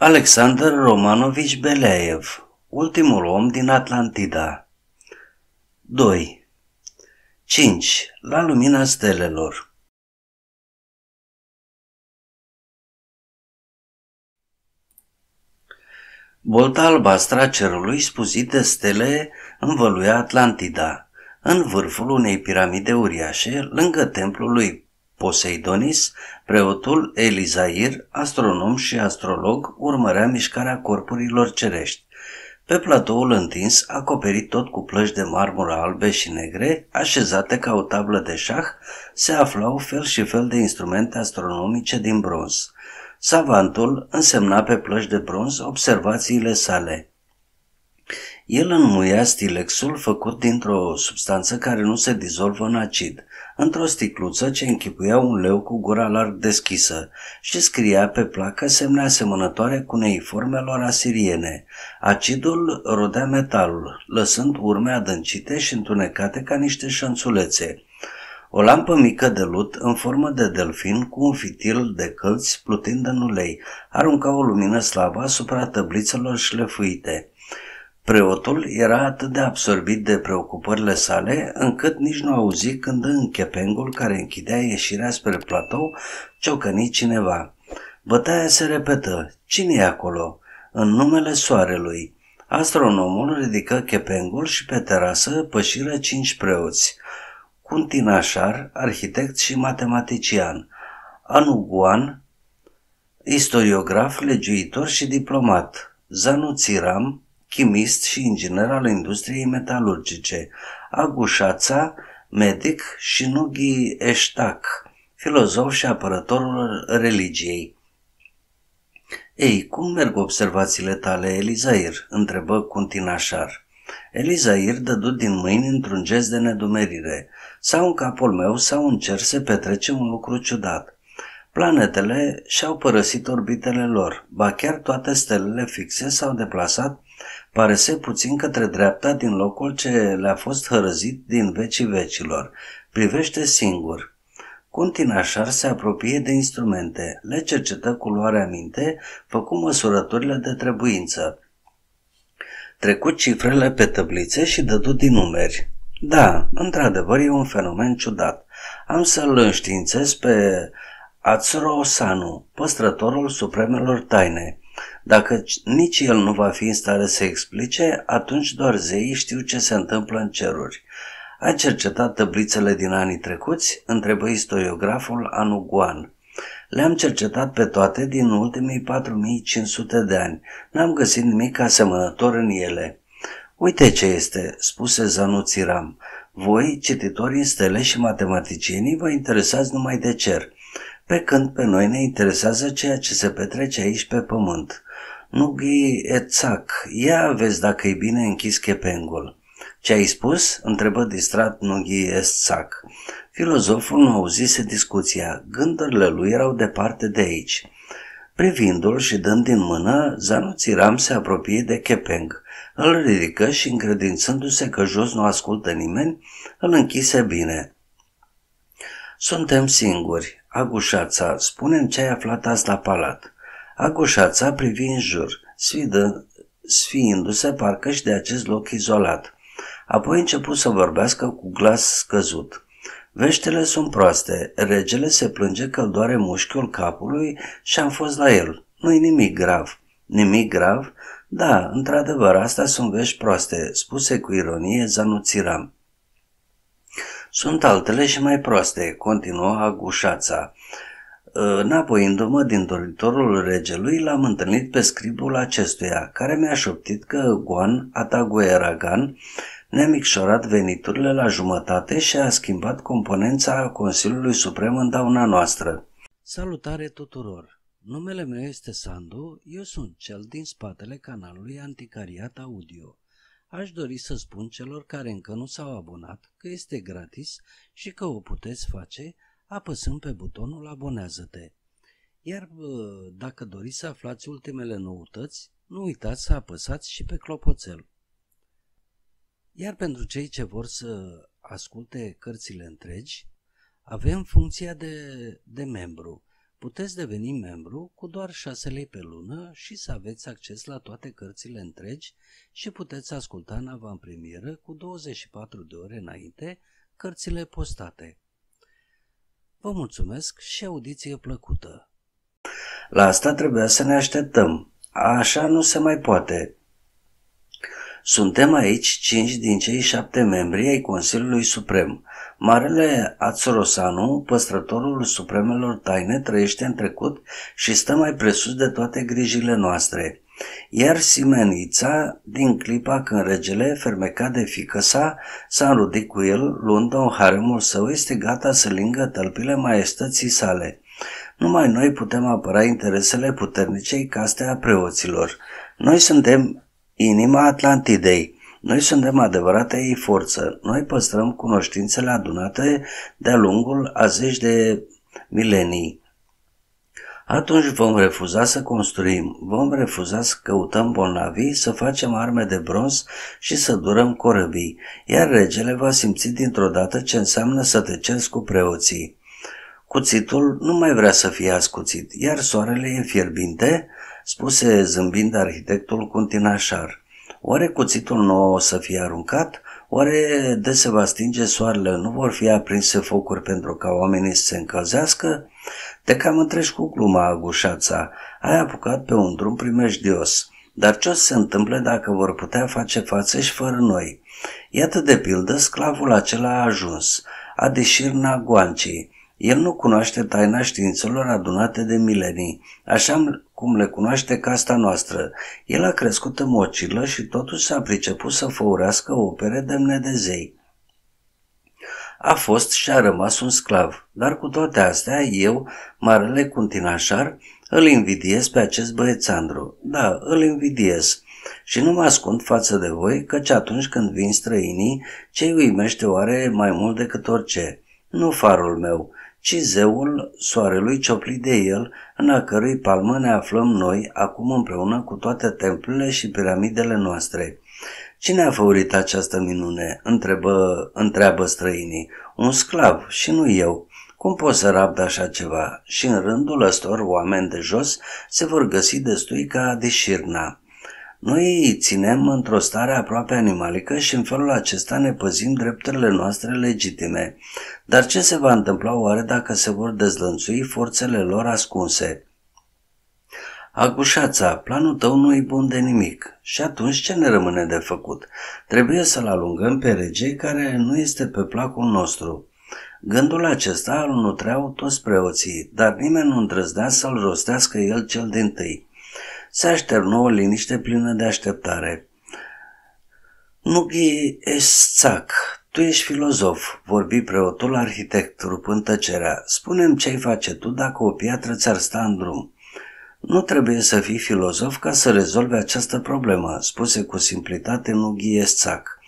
Alexander Romanovici Beleev, ultimul om din Atlantida. 2. 5. La lumina stelelor Bolta albastră a cerului spuzit de stele învăluia Atlantida, în vârful unei piramide uriașe, lângă templul lui Poseidonis, preotul Elizair, astronom și astrolog, urmărea mișcarea corpurilor cerești. Pe platoul întins, acoperit tot cu plăci de marmură albe și negre, așezate ca o tablă de șah, se aflau fel și fel de instrumente astronomice din bronz. Savantul însemna pe plăci de bronz observațiile sale. El înmuia stilexul făcut dintr-o substanță care nu se dizolvă în acid într-o sticluță ce închipuia un leu cu gura larg deschisă și scria pe placă semne asemănătoare cu neiformelor asiriene. Acidul rodea metalul, lăsând urme adâncite și întunecate ca niște șanțulețe. O lampă mică de lut în formă de delfin cu un fitil de călți plutind în ulei arunca o lumină slabă asupra tăblițelor șlefuite. Preotul era atât de absorbit de preocupările sale, încât nici nu auzi când în chepengul care închidea ieșirea spre platou ciocăni cineva. Bătaia se repetă. Cine e acolo? În numele soarelui. Astronomul ridică chepengul și pe terasă pășiră cinci preoți. Cuntinașar, arhitect și matematician. Anuguan, istoriograf, legiuitor și diplomat. Zanu Țiram, chimist și inginer al industriei metalurgice, Agușața, medic și Nughi Eștac, filozof și apărătorul religiei. Ei, cum merg observațiile tale, Elizair?" întrebă Cuntinașar. Elizair dădu din mâini într-un gest de nedumerire. Sau în capul meu sau în cer se petrece un lucru ciudat. Planetele și-au părăsit orbitele lor, ba chiar toate stelele fixe s-au deplasat părăse puțin către dreapta din locul ce le-a fost hărăzit din vecii vecilor. Privește singur. așar se apropie de instrumente, le cercetă cu luarea minte, făcu măsurătorile de trebuință. Trecut cifrele pe tăblițe și dădu din numeri. Da, într-adevăr e un fenomen ciudat. Am să-l înștiințez pe Atsuro Osanu, păstrătorul supremelor taine. Dacă nici el nu va fi în stare să explice, atunci doar zeii știu ce se întâmplă în ceruri. Ai cercetat tăblițele din anii trecuți, întrebă istoriograful Anuguan. Le-am cercetat pe toate din ultimii 4500 de ani. N-am găsit nimic asemănător în ele. Uite ce este, spuse Zanuțiram. Voi, cititorii în stele și matematicienii, vă interesați numai de cer, pe când pe noi ne interesează ceea ce se petrece aici pe pământ. Nu Nughi Ețac, ia vezi dacă e bine închis chepengul. Ce ai spus? întrebă distrat Nughi Ețac. Filozoful nu auzise discuția, gândurile lui erau departe de aici. Privindu-l și dând din mână, Ram se apropie de Chepeng. Îl ridică și, încredințându-se că jos nu ascultă nimeni, îl închise bine. Suntem singuri, agușața, spunem ce ai aflat azi la palat. Acușața privi în jur, sfidă, sfiindu-se parcă și de acest loc izolat. Apoi începu să vorbească cu glas scăzut. Veștile sunt proaste, regele se plânge că îl doare mușchiul capului și am fost la el. Nu-i nimic grav. Nimic grav? Da, într-adevăr, astea sunt vești proaste, spuse cu ironie Zanuțiram. Sunt altele și mai proaste, continuă agușața. Înapoiindu-mă din doritorul regelui, l-am întâlnit pe scribul acestuia, care mi-a șoptit că Guan Atagueragan ne-a micșorat veniturile la jumătate și a schimbat componența Consiliului Suprem în dauna noastră. Salutare tuturor! Numele meu este Sandu, eu sunt cel din spatele canalului Anticariat Audio. Aș dori să spun celor care încă nu s-au abonat că este gratis și că o puteți face apăsând pe butonul Abonează-te. Iar dacă doriți să aflați ultimele noutăți, nu uitați să apăsați și pe clopoțel. Iar pentru cei ce vor să asculte cărțile întregi, avem funcția de, de membru. Puteți deveni membru cu doar 6 lei pe lună și să aveți acces la toate cărțile întregi și puteți asculta în avantpremieră cu 24 de ore înainte cărțile postate. Vă mulțumesc și audiție plăcută! La asta trebuia să ne așteptăm. Așa nu se mai poate. Suntem aici cinci din cei șapte membri ai Consiliului Suprem. Marele Ațorosanu, păstrătorul supremelor taine, trăiește în trecut și stă mai presus de toate grijile noastre iar Simenița, din clipa când regele, fermeca de fică sa, s-a înrudit cu el, luând-o în haremul său, este gata să lingă tălpile maestății sale. Numai noi putem apăra interesele puternicei caste a preoților. Noi suntem inima Atlantidei. Noi suntem adevărata ei forță. Noi păstrăm cunoștințele adunate de-a lungul a zeci de milenii atunci vom refuza să construim, vom refuza să căutăm bolnavii, să facem arme de bronz și să durăm corăbii, iar regele va simți dintr-o dată ce înseamnă să te ceri cu preoții. Cuțitul nu mai vrea să fie ascuțit, iar soarele e fierbinte, spuse zâmbind arhitectul tinașar. Oare cuțitul nou o să fie aruncat? Oare de se va stinge soarele? Nu vor fi aprinse focuri pentru ca oamenii să se încălzească? Te cam întrești cu gluma, agușața. Ai apucat pe un drum primejdios. Dar ce se întâmplă dacă vor putea face față și fără noi? Iată de pildă, sclavul acela a ajuns, a deșirna goancii. El nu cunoaște taina științelor adunate de milenii, așa cum le cunoaște casta noastră. El a crescut în mocilă și totuși s-a priceput să făurească opere demne de zei a fost și a rămas un sclav. Dar cu toate astea, eu, Marele Cuntinașar, îl invidiez pe acest băiețandru. Da, îl invidiez. Și nu mă ascund față de voi, căci atunci când vin străinii, ce uimește oare mai mult decât orice? Nu farul meu, ci zeul soarelui cioplit de el, în a cărui palmă ne aflăm noi acum împreună cu toate templele și piramidele noastre. Cine a făurit această minune? Întrebă, întreabă străinii. Un sclav și nu eu. Cum pot să rabd așa ceva? Și în rândul ăstor oameni de jos se vor găsi destui ca de șirna. Noi îi ținem într-o stare aproape animalică și în felul acesta ne păzim drepturile noastre legitime. Dar ce se va întâmpla oare dacă se vor dezlănțui forțele lor ascunse? Agușața, planul tău nu e bun de nimic. Și atunci ce ne rămâne de făcut? Trebuie să-l alungăm pe rege care nu este pe placul nostru. Gândul acesta îl nutreau toți preoții, dar nimeni nu îndrăznea să-l rostească el cel din tâi. Se așternu o liniște plină de așteptare. Nughi Esțac, tu ești filozof, vorbi preotul arhitect, rupând tăcerea. Spune-mi ce-ai face tu dacă o piatră ți-ar sta în drum. Nu trebuie să fii filozof ca să rezolve această problemă, spuse cu simplitate Nughie Sțac.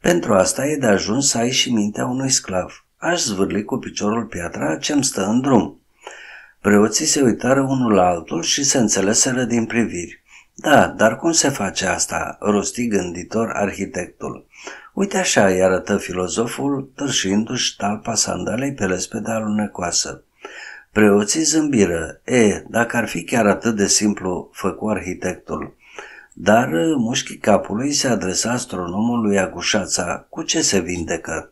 Pentru asta e de ajuns să ai și mintea unui sclav. Aș zvârli cu piciorul piatra ce-mi stă în drum. Preoții se uitară unul la altul și se înțeleseră din priviri. Da, dar cum se face asta?" rosti gânditor arhitectul. Uite așa, îi arătă filozoful, târșindu-și talpa sandalei pe lespeda alunecoasă. Preoții zâmbiră. E, dacă ar fi chiar atât de simplu, făcu arhitectul. Dar uh, mușchii capului se adresa astronomului Agușața. Cu ce se vindecă?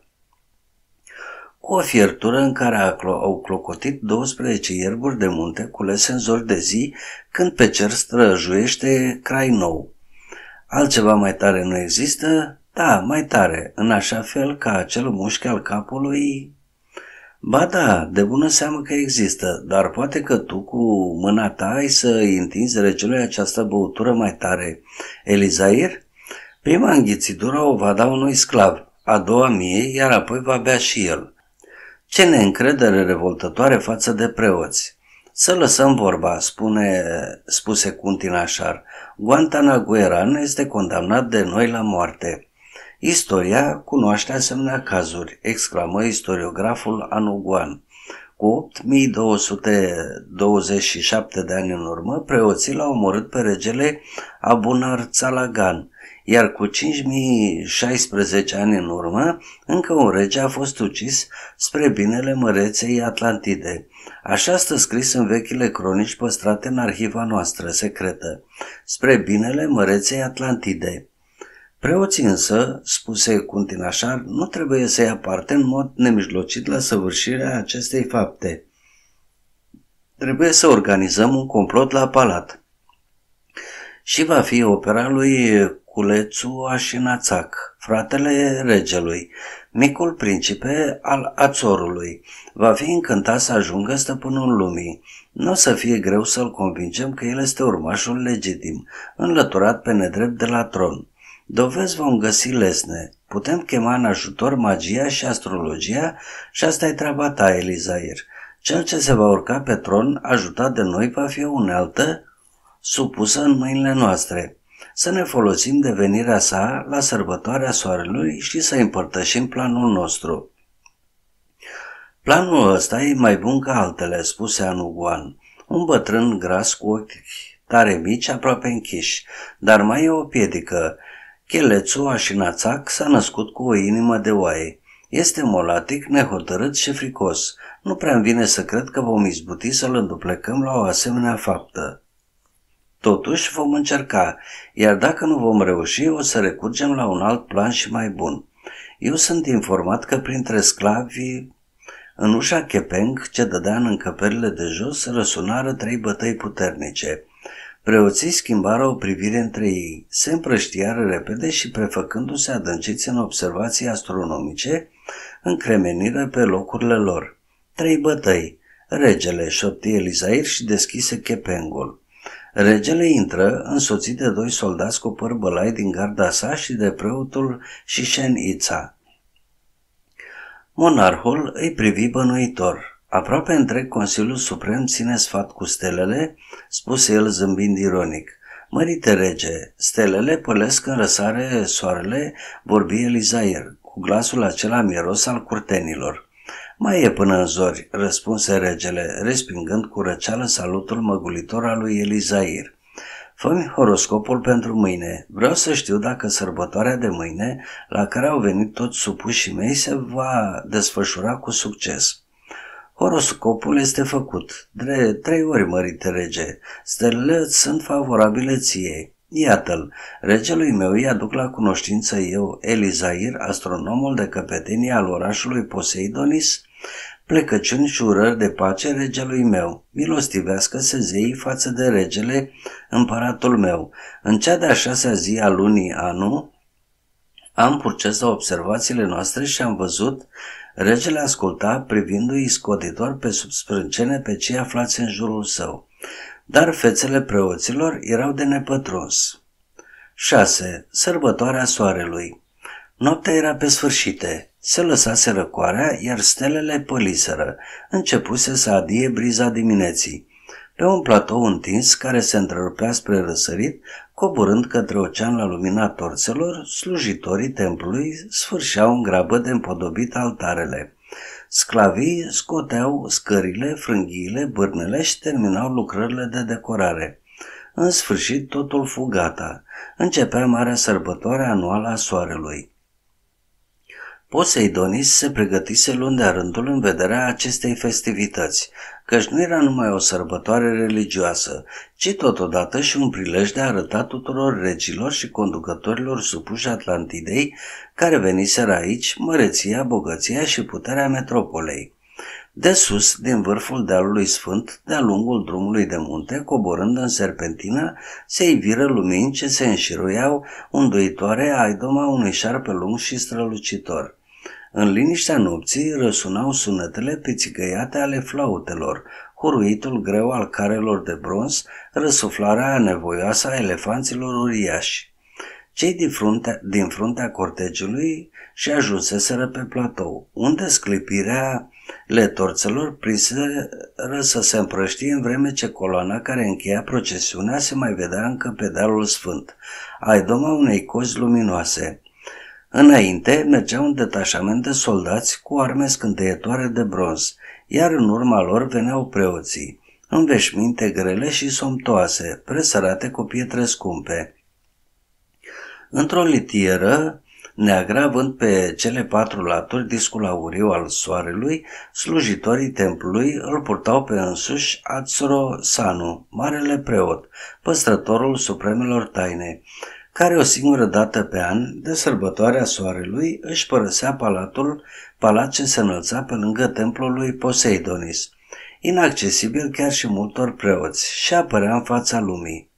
Cu o fiertură în care au clocotit 12 ierburi de munte culese în zori de zi, când pe cer străjuiește crai nou. Altceva mai tare nu există? Da, mai tare, în așa fel ca acel mușchi al capului Ba da, de bună seamă că există, dar poate că tu cu mâna ta ai să întinzi regelui această băutură mai tare. Elizair? Prima înghițitură o va da unui sclav, a doua mie, iar apoi va bea și el. Ce neîncredere revoltătoare față de preoți! Să lăsăm vorba, spune, spuse așar. Guantanagueran este condamnat de noi la moarte. Istoria cunoaște asemenea cazuri, exclamă istoriograful Anuguan. Cu 8227 de ani în urmă, preoții l-au omorât pe regele Abunar Țalagan, iar cu 5016 ani în urmă, încă un rege a fost ucis spre binele măreței Atlantide. Așa stă scris în vechile cronici păstrate în arhiva noastră secretă, spre binele măreței Atlantide. Preoții însă, spuse Cuntinașar, nu trebuie să ia parte în mod nemijlocit la săvârșirea acestei fapte. Trebuie să organizăm un complot la palat. Și va fi opera lui Culețu Așinațac, fratele regelui, micul principe al Ațorului. Va fi încântat să ajungă stăpânul lumii. Nu o să fie greu să-l convingem că el este urmașul legitim, înlăturat pe nedrept de la tron. Dovezi vom găsi lesne. Putem chema în ajutor magia și astrologia și asta e treaba ta, Elizair. Cel ce se va urca pe tron, ajutat de noi, va fi o unealtă supusă în mâinile noastre. Să ne folosim de venirea sa la sărbătoarea soarelui și să împărtășim planul nostru. Planul ăsta e mai bun ca altele, spuse Anuguan, un bătrân gras cu ochi tare mici, aproape închiși, dar mai e o piedică. Chelețu Așinațac s-a născut cu o inimă de oaie. Este molatic, nehotărât și fricos. Nu prea îmi vine să cred că vom izbuti să-l înduplecăm la o asemenea faptă. Totuși vom încerca, iar dacă nu vom reuși, o să recurgem la un alt plan și mai bun. Eu sunt informat că printre sclavii în ușa Chepeng, ce dădea în încăperile de jos, răsunară trei bătăi puternice – Preoții schimbară o privire între ei, se împrăștiară repede și prefăcându-se adânciți în observații astronomice, încremeniră pe locurile lor. Trei bătăi. Regele șopti Elizair și deschise chepengul. Regele intră, însoțit de doi soldați cu părbălai din garda sa și de preotul Shishen Itza. Monarhul îi privi bănuitor. Aproape întreg Consiliul Suprem ține sfat cu stelele, spuse el zâmbind ironic. Mărite rege, stelele pălesc în răsare soarele, vorbi Elizair, cu glasul acela miros al curtenilor. Mai e până în zori, răspunse regele, respingând cu răceală salutul măgulitor al lui Elizair. fă horoscopul pentru mâine. Vreau să știu dacă sărbătoarea de mâine, la care au venit toți supușii mei, se va desfășura cu succes. Horoscopul este făcut. De trei ori, mărite rege, stelele sunt favorabile ție. Iată-l, regelui meu îi aduc la cunoștință eu, Elizair, astronomul de căpetenie al orașului Poseidonis, plecăciuni și urări de pace regelui meu. Milostivească-se zeii față de regele, împăratul meu. În cea de-a șasea zi a lunii anul, am purces la observațiile noastre și am văzut Regele asculta, privindu-i scoditor pe sub sprâncene pe cei aflați în jurul său, dar fețele preoților erau de nepătruns. 6. Sărbătoarea soarelui Noaptea era pe sfârșite, se lăsase răcoarea, iar stelele păliseră, începuse să adie briza dimineții. Pe un platou întins care se întrerupea spre răsărit, Coborând către ocean la lumina torțelor, slujitorii templului sfârșeau în grabă de împodobit altarele. Sclavii scoteau scările, frânghiile, bârnele și terminau lucrările de decorare. În sfârșit, totul fugata. Începea marea sărbătoare anuală a soarelui. Poseidonis se pregătise luni de rândul în vederea acestei festivități, căci nu era numai o sărbătoare religioasă, ci totodată și un prilej de a arăta tuturor regilor și conducătorilor supuși Atlantidei care veniseră aici măreția, bogăția și puterea metropolei. De sus, din vârful dealului sfânt, de-a lungul drumului de munte, coborând în serpentină, se iviră lumini ce se înșiruiau unduitoare a idoma unui șarpe lung și strălucitor. În liniștea nopții răsunau sunetele pițigăiate ale flautelor, huruitul greu al carelor de bronz, răsuflarea nevoioasă a elefanților uriași. Cei din fruntea, din fruntea cortegiului și ajunseseră pe platou, unde sclipirea letorțelor priseră să se împrăștie în vreme ce coloana care încheia procesiunea se mai vedea încă pe dealul sfânt, ai doma unei cozi luminoase. Înainte mergea un detașament de soldați cu arme scânteietoare de bronz, iar în urma lor veneau preoții, în veșminte grele și somtoase, presărate cu pietre scumpe. Într-o litieră, neagravând pe cele patru laturi discul auriu al soarelui, slujitorii templului îl purtau pe însuși Atsuro Sanu, marele preot, păstrătorul supremelor taine care o singură dată pe an, de sărbătoarea soarelui, își părăsea palatul, palat ce se înălța pe lângă templul lui Poseidonis, inaccesibil chiar și multor preoți, și apărea în fața lumii.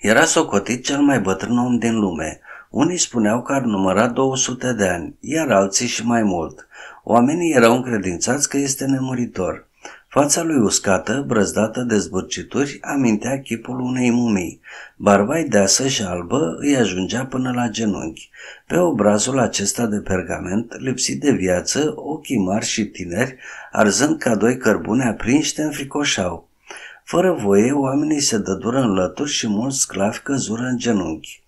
Era socotit cel mai bătrân om din lume. Unii spuneau că ar număra 200 de ani, iar alții și mai mult. Oamenii erau încredințați că este nemuritor. Fața lui uscată, brăzdată de zbârcituri, amintea chipul unei mumii. Barba deasă și albă îi ajungea până la genunchi. Pe obrazul acesta de pergament, lipsit de viață, ochii mari și tineri, arzând ca doi cărbune aprinși, te înfricoșau. Fără voie, oamenii se dădură în lături și mulți sclavi căzură în genunchi.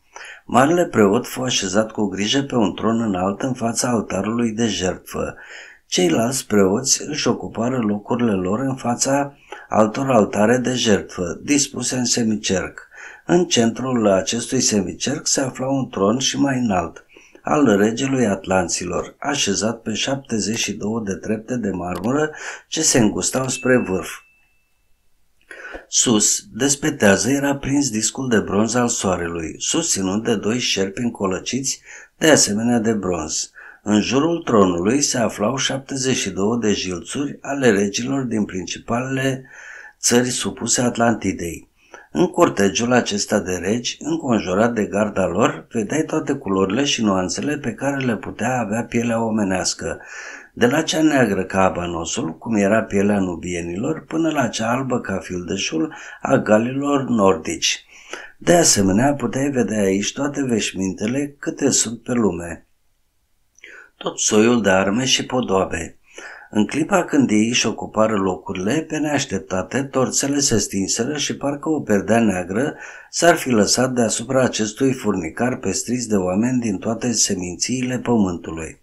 Marele preot fu așezat cu grijă pe un tron înalt în fața altarului de jertfă. Ceilalți preoți își ocupară locurile lor în fața altor altare de jertfă, dispuse în semicerc. În centrul acestui semicerc se afla un tron și mai înalt, al regelui Atlanților, așezat pe 72 de trepte de marmură ce se îngustau spre vârf. Sus, despetează, era prins discul de bronz al soarelui, susținut de doi șerpi încolăciți, de asemenea de bronz. În jurul tronului se aflau 72 de jilțuri ale regilor din principalele țări supuse Atlantidei. În cortegiul acesta de regi, înconjurat de garda lor, vedeai toate culorile și nuanțele pe care le putea avea pielea omenească, de la cea neagră ca abanosul, cum era pielea nubienilor, până la cea albă ca fildeșul a galilor nordici. De asemenea, puteai vedea aici toate veșmintele câte sunt pe lume tot soiul de arme și podoabe. În clipa când ei își ocupară locurile, pe neașteptate, torțele se stinseră și parcă o perdea neagră s-ar fi lăsat deasupra acestui furnicar pestriți de oameni din toate semințiile pământului.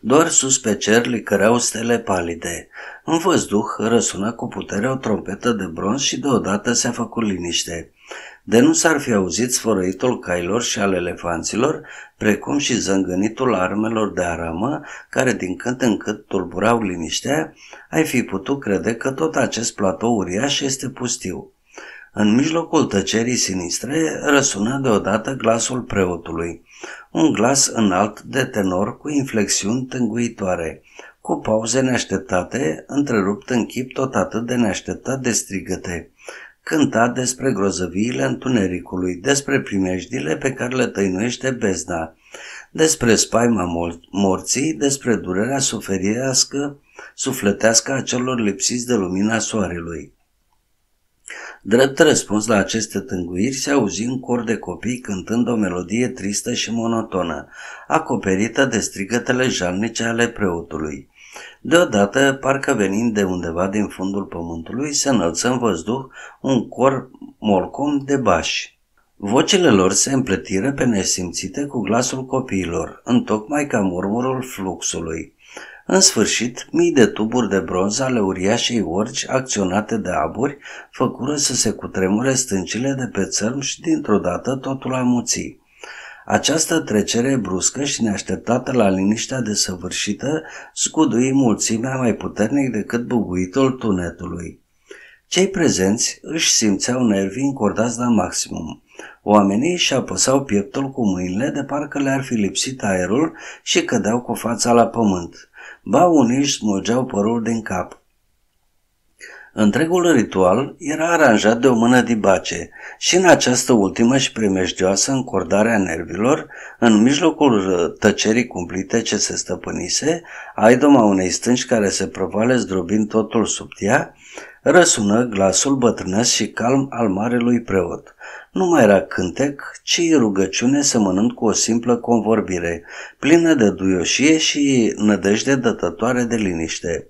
Doar sus pe cer licăreau stele palide. În văzduh răsuna cu putere o trompetă de bronz și deodată se-a făcut liniște de nu s-ar fi auzit sfărăitul cailor și al elefanților, precum și zângănitul armelor de aramă, care din când în când tulburau liniștea, ai fi putut crede că tot acest platou uriaș este pustiu. În mijlocul tăcerii sinistre răsuna deodată glasul preotului, un glas înalt de tenor cu inflexiuni tânguitoare, cu pauze neașteptate, întrerupt în chip tot atât de neașteptat de strigăte cânta despre grozăviile întunericului, despre primejdile pe care le tăinuiește bezna, despre spaima morții, despre durerea suferiască, sufletească a celor lipsiți de lumina soarelui. Drept răspuns la aceste tânguiri se auzi un cor de copii cântând o melodie tristă și monotonă, acoperită de strigătele jalnice ale preotului. Deodată, parcă venind de undeva din fundul pământului, se înălță în văzduh un cor morcom de bași. Vocile lor se împletiră pe nesimțite cu glasul copiilor, întocmai ca murmurul fluxului. În sfârșit, mii de tuburi de bronz ale uriașei orci acționate de aburi făcură să se cutremure stâncile de pe țărm și dintr-o dată totul amuții. Această trecere bruscă și neașteptată la liniștea desăvârșită scudui mulțimea mai puternic decât bubuitul tunetului. Cei prezenți își simțeau nervii încordați la maximum. Oamenii își apăsau pieptul cu mâinile de parcă le-ar fi lipsit aerul și cădeau cu fața la pământ. Ba unii își smulgeau părul din cap. Întregul ritual era aranjat de o mână de bace și în această ultimă și primejdioasă încordare a nervilor, în mijlocul tăcerii cumplite ce se stăpânise, aidoma unei stânci care se provale zdrobind totul sub ea, răsună glasul bătrânesc și calm al marelui preot. Nu mai era cântec, ci rugăciune semănând cu o simplă convorbire, plină de duioșie și nădejde dătătoare de liniște.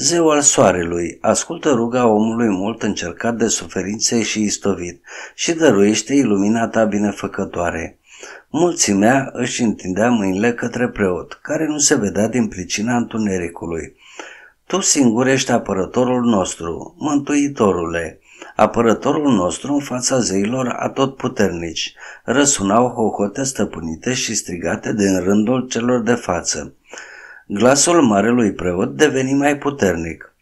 Zeu al soarelui, ascultă ruga omului mult încercat de suferințe și istovit și dăruiește ilumina ta binefăcătoare. Mulțimea își întindea mâinile către preot, care nu se vedea din pricina întunericului. Tu singur ești apărătorul nostru, mântuitorule, apărătorul nostru în fața zeilor atotputernici. Răsunau hohote stăpânite și strigate din rândul celor de față. Glasul marelui preot deveni mai puternic.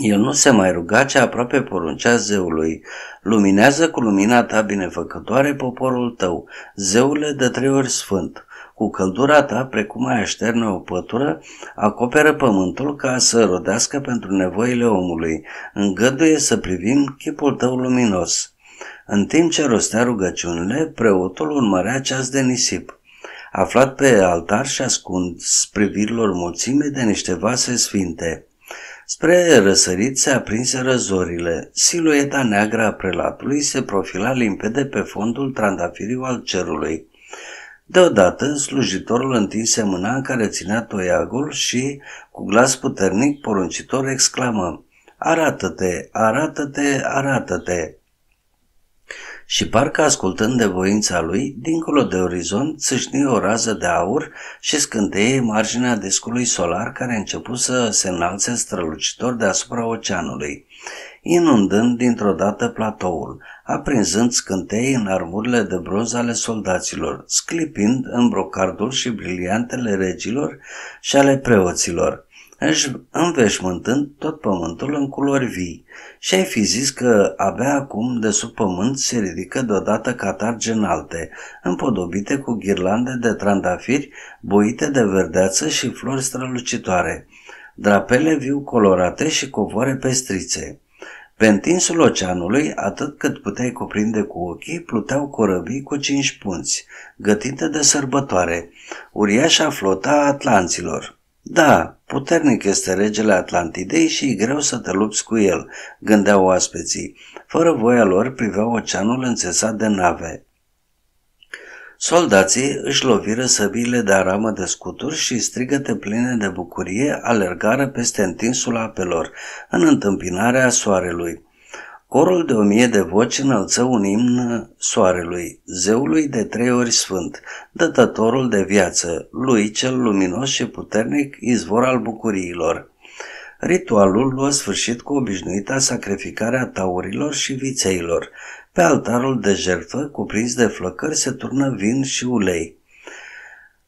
El nu se mai ruga, ce aproape poruncea zeului, luminează cu lumina ta binefăcătoare poporul tău, zeule de trei ori sfânt. Cu căldura ta, precum ai așterne o pătură, acoperă pământul ca să rodească pentru nevoile omului, îngăduie să privim chipul tău luminos. În timp ce rostea rugăciunile, preotul urmărea ceas de nisip aflat pe altar și ascuns privirilor mulțime de niște vase sfinte. Spre răsărit se aprinse răzorile. Silueta neagră a prelatului se profila limpede pe fondul trandafiriu al cerului. Deodată, slujitorul întinse mâna în care ținea toiagul și, cu glas puternic, poruncitor exclamă Arată-te, arată-te, arată-te! și parcă ascultând de voința lui, dincolo de orizont, țâșni o rază de aur și scânteie marginea discului solar care început să se înalțe strălucitor deasupra oceanului, inundând dintr-o dată platoul, aprinzând scântei în armurile de bronz ale soldaților, sclipind în brocardul și briliantele regilor și ale preoților înveșmântând tot pământul în culori vii. Și ai fi zis că abia acum de sub pământ se ridică deodată catargi înalte, împodobite cu ghirlande de trandafiri boite de verdeață și flori strălucitoare, drapele viu colorate și covoare pestrițe. Pe întinsul oceanului, atât cât puteai cuprinde cu ochii, pluteau corăbii cu cinci punți, gătite de sărbătoare, uriașa flota a Atlanților. Da, puternic este regele Atlantidei și e greu să te lupți cu el, gândeau oaspeții. Fără voia lor priveau oceanul înțesat de nave. Soldații își loviră săbile de aramă de scuturi și strigăte pline de bucurie alergară peste întinsul apelor, în întâmpinarea soarelui. Corul de o mie de voci înălță un imn soarelui, zeului de trei ori sfânt, dătătorul de viață, lui cel luminos și puternic, izvor al bucuriilor. Ritualul luă sfârșit cu obișnuita sacrificare a taurilor și vițeilor. Pe altarul de jertfă, cuprins de flăcări, se turnă vin și ulei.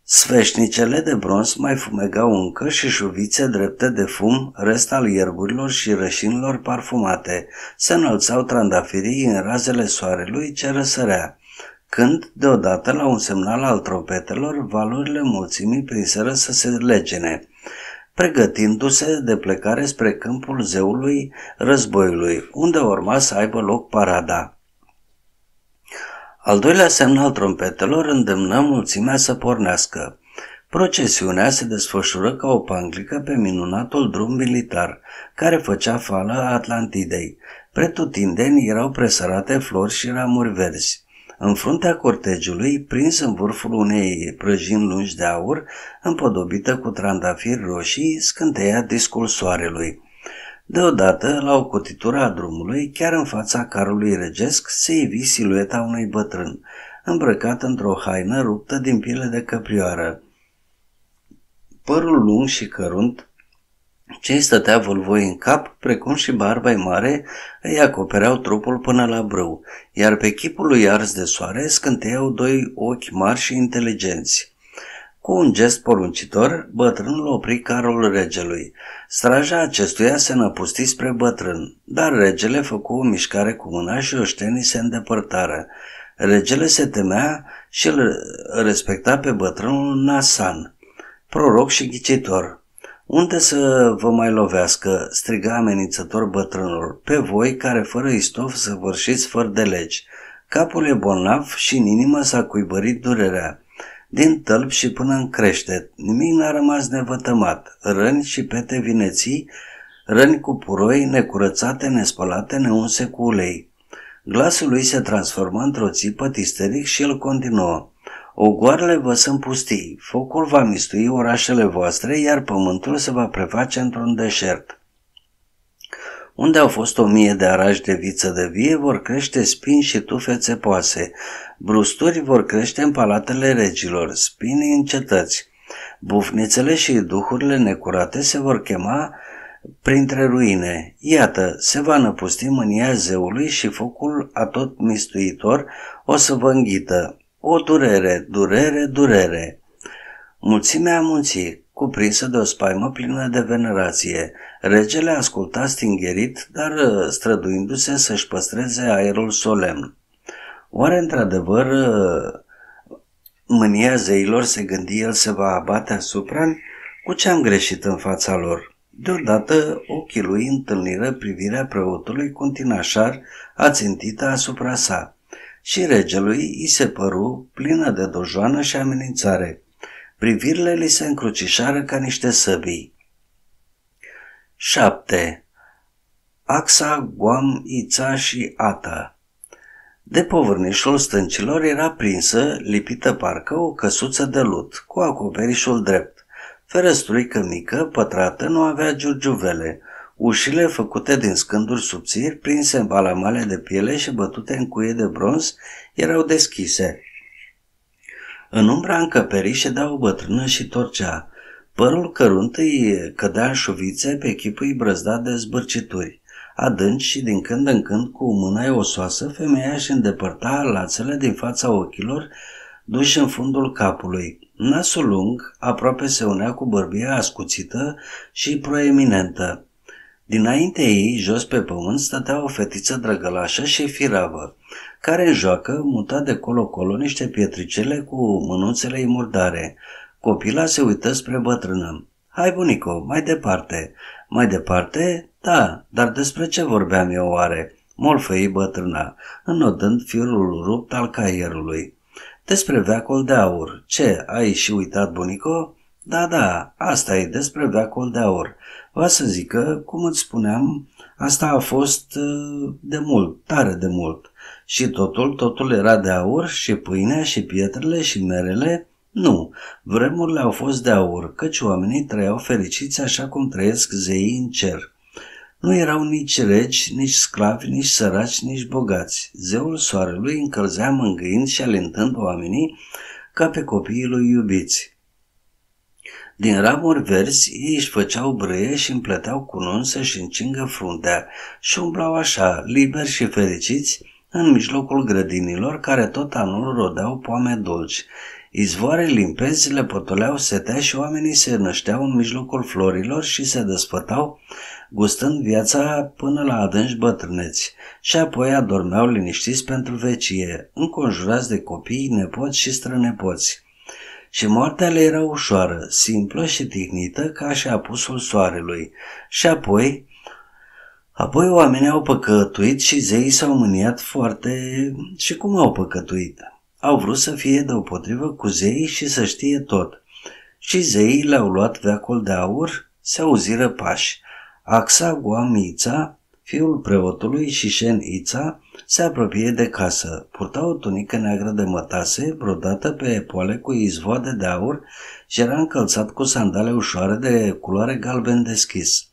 Sfeșnicele de bronz mai fumegau încă și șuvițe drepte de fum, rest al ierburilor și rășinilor parfumate. Se înălțau trandafirii în razele soarelui ce răsărea când, deodată, la un semnal al trompetelor, valurile mulțimii prinseră să se legene, pregătindu-se de plecare spre câmpul zeului războiului, unde urma să aibă loc parada. Al doilea semn al trompetelor îndemnă mulțimea să pornească. Procesiunea se desfășură ca o panglică pe minunatul drum militar, care făcea fală a Atlantidei. Pretutindeni erau presărate flori și ramuri verzi. În fruntea cortegiului, prins în vârful unei prăjini lungi de aur, împodobită cu trandafiri roșii, scânteia discul soarelui. Deodată, la o cotitură a drumului, chiar în fața carului regesc, se ivi silueta unui bătrân, îmbrăcat într-o haină ruptă din piele de căprioară. Părul lung și cărunt, ce stătea vâlvoi în cap, precum și barba mare, îi acopereau trupul până la brâu, iar pe chipul lui ars de soare scânteiau doi ochi mari și inteligenți. Cu un gest poruncitor, bătrânul opri carul regelui. Straja acestuia se năpusti spre bătrân, dar regele făcu o mișcare cu mâna și oștenii se îndepărtară. Regele se temea și îl respecta pe bătrânul Nasan, proroc și ghicitor. Unde să vă mai lovească?" striga amenințător bătrânul. Pe voi, care fără istof să vârșiți fără de legi." Capul e bolnav și în inimă s-a cuibărit durerea din tălp și până în creștet. Nimic n-a rămas nevătămat, răni și pete vineții, răni cu puroi, necurățate, nespălate, neunse cu ulei. Glasul lui se transformă într-o țipă isteric și el continuă. Ogoarele vă sunt pustii, focul va mistui orașele voastre, iar pământul se va preface într-un deșert. Unde au fost o mie de arași de viță de vie, vor crește spini și tufe țepoase. Brusturi vor crește în palatele regilor, spini în cetăți. Bufnițele și duhurile necurate se vor chema printre ruine. Iată, se va năpusti mânia zeului și focul atot mistuitor o să vă înghită. O durere, durere, durere. Mulțimea munții, cuprinsă de o spaimă plină de venerație. Regele asculta stingerit, dar uh, străduindu-se să-și păstreze aerul solemn. Oare într-adevăr uh, mânia zeilor, se gândi el, se va abate asupra Cu ce am greșit în fața lor? Deodată ochii lui întâlniră privirea preotului cu tinașar ațintită asupra sa și regelui îi se păru plină de dojoană și amenințare – privirile li se încrucișară ca niște săbii. 7. Axa, Guam, Ița și Ata De povârnișul stâncilor era prinsă, lipită parcă, o căsuță de lut, cu acoperișul drept. Ferestruică mică, pătrată, nu avea giurgiuvele, Ușile făcute din scânduri subțiri, prinse în balamale de piele și bătute în cuie de bronz, erau deschise. În umbra încăperii ședea o bătrână și torcea. Părul îi cădea în șuvițe pe chipul brăzdat de zbârcituri. Adânci și din când în când cu mâna osoasă, femeia își îndepărta lațele din fața ochilor, duși în fundul capului. Nasul lung aproape se unea cu bărbia ascuțită și proeminentă. Dinaintea ei, jos pe pământ, stătea o fetiță drăgălașă și firavă, care în joacă muta de colo-colo niște pietricele cu mânuțele murdare. Copila se uită spre bătrână. Hai, bunico, mai departe. Mai departe? Da, dar despre ce vorbeam eu oare? Molfăi bătrâna, înodând firul rupt al caierului. Despre veacul de aur. Ce, ai și uitat, bunico? Da, da, asta e despre veacul de aur. Vă să zic că, cum îți spuneam, asta a fost uh, de mult, tare de mult. Și totul, totul era de aur și pâinea și pietrele și merele, nu, vremurile au fost de aur, căci oamenii trăiau fericiți așa cum trăiesc zeii în cer. Nu erau nici regi, nici sclavi, nici săraci, nici bogați. Zeul soarelui încălzea mângâind și alentând oamenii ca pe copiii lui iubiți. Din ramuri verzi ei își făceau brâie și împlăteau cu nunță și încingă fruntea și umblau așa, liberi și fericiți, în mijlocul grădinilor care tot anul rodeau poame dulci. Izvoare limpezi le potoleau setea și oamenii se nășteau în mijlocul florilor și se despătau, gustând viața până la adânci bătrâneți, și apoi adormeau liniștiți pentru vecie, înconjurați de copii, nepoți și strănepoți și moartea le era ușoară, simplă și dignită ca și apusul soarelui. Și apoi, apoi oamenii au păcătuit și zeii s-au mâniat foarte... Și cum au păcătuit? Au vrut să fie deopotrivă cu zeii și să știe tot. Și zeii le-au luat veacul de aur, se auziră pași. Axa, Guamița, Fiul preotului și Shen Ița se apropie de casă. Purta o tunică neagră de mătase, brodată pe poale cu izvoade de aur și era încălțat cu sandale ușoare de culoare galben deschis.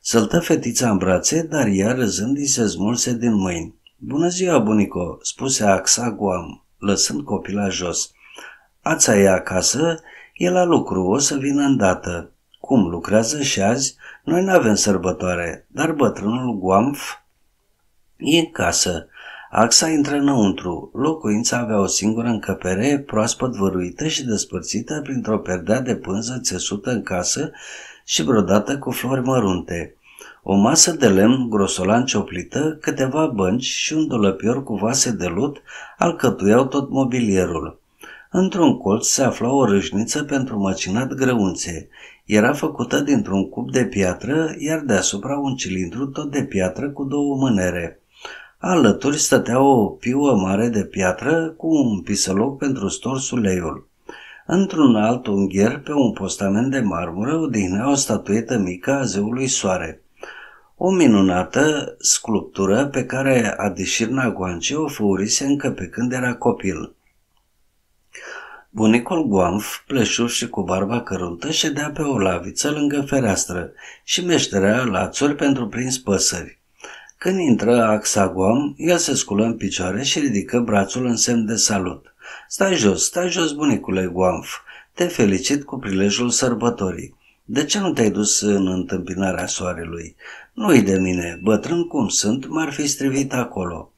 Săltă fetița în brațe, dar ea râzând îi se smulse din mâini. Bună ziua, bunico!" spuse Axa Guam, lăsând copila jos. Ața e acasă, e la lucru, o să vină îndată. Cum lucrează și azi?" Noi nu avem sărbătoare, dar bătrânul Guamf e în casă. Axa intră înăuntru. Locuința avea o singură încăpere, proaspăt văruită și despărțită printr-o perdea de pânză țesută în casă și brodată cu flori mărunte. O masă de lemn grosolan cioplită, câteva bănci și un dulăpior cu vase de lut alcătuiau tot mobilierul. Într-un colț se afla o râșniță pentru măcinat grăunțe. Era făcută dintr-un cub de piatră, iar deasupra un cilindru tot de piatră cu două mânere. Alături stătea o piuă mare de piatră cu un pisăloc pentru stors uleiul. Într-un alt ungher, pe un postament de marmură, odihnea o statuetă mică a zeului soare. O minunată sculptură pe care Adișir Nagoance o făurise încă pe când era copil. Bunicul Guamf, pleșuv și cu barba căruntă, ședea pe o laviță lângă fereastră și meșterea lațuri pentru prins păsări. Când intră Axa el se sculă în picioare și ridică brațul în semn de salut. Stai jos, stai jos, bunicule Guamf. Te felicit cu prilejul sărbătorii. De ce nu te-ai dus în întâmpinarea soarelui? Nu-i de mine, bătrân cum sunt, m-ar fi strivit acolo.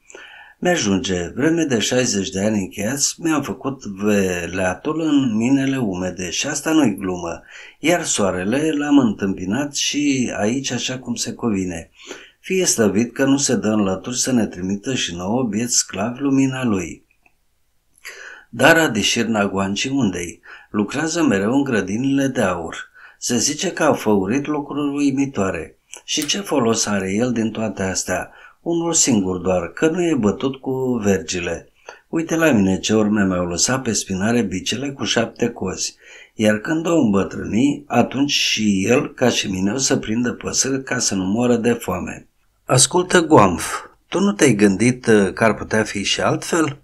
Mi-ajunge. Vreme de 60 de ani încheiați, mi-am făcut veleatul în minele umede și asta nu-i glumă. Iar soarele l-am întâmpinat și aici așa cum se covine. Fie slăvit că nu se dă în lături să ne trimită și nouă obiect sclav lumina lui. Dar Adișir Naguanci undei? Lucrează mereu în grădinile de aur. Se zice că a făurit lucruri uimitoare. Și ce folos are el din toate astea? Unul singur doar, că nu e bătut cu vergile. Uite la mine ce urme mi-au lăsat pe spinare bicele cu șapte cozi, iar când o îmbătrâni, atunci și el, ca și mine, o să prindă păsări ca să nu moară de foame. Ascultă, Guamf, tu nu te-ai gândit uh, că ar putea fi și altfel?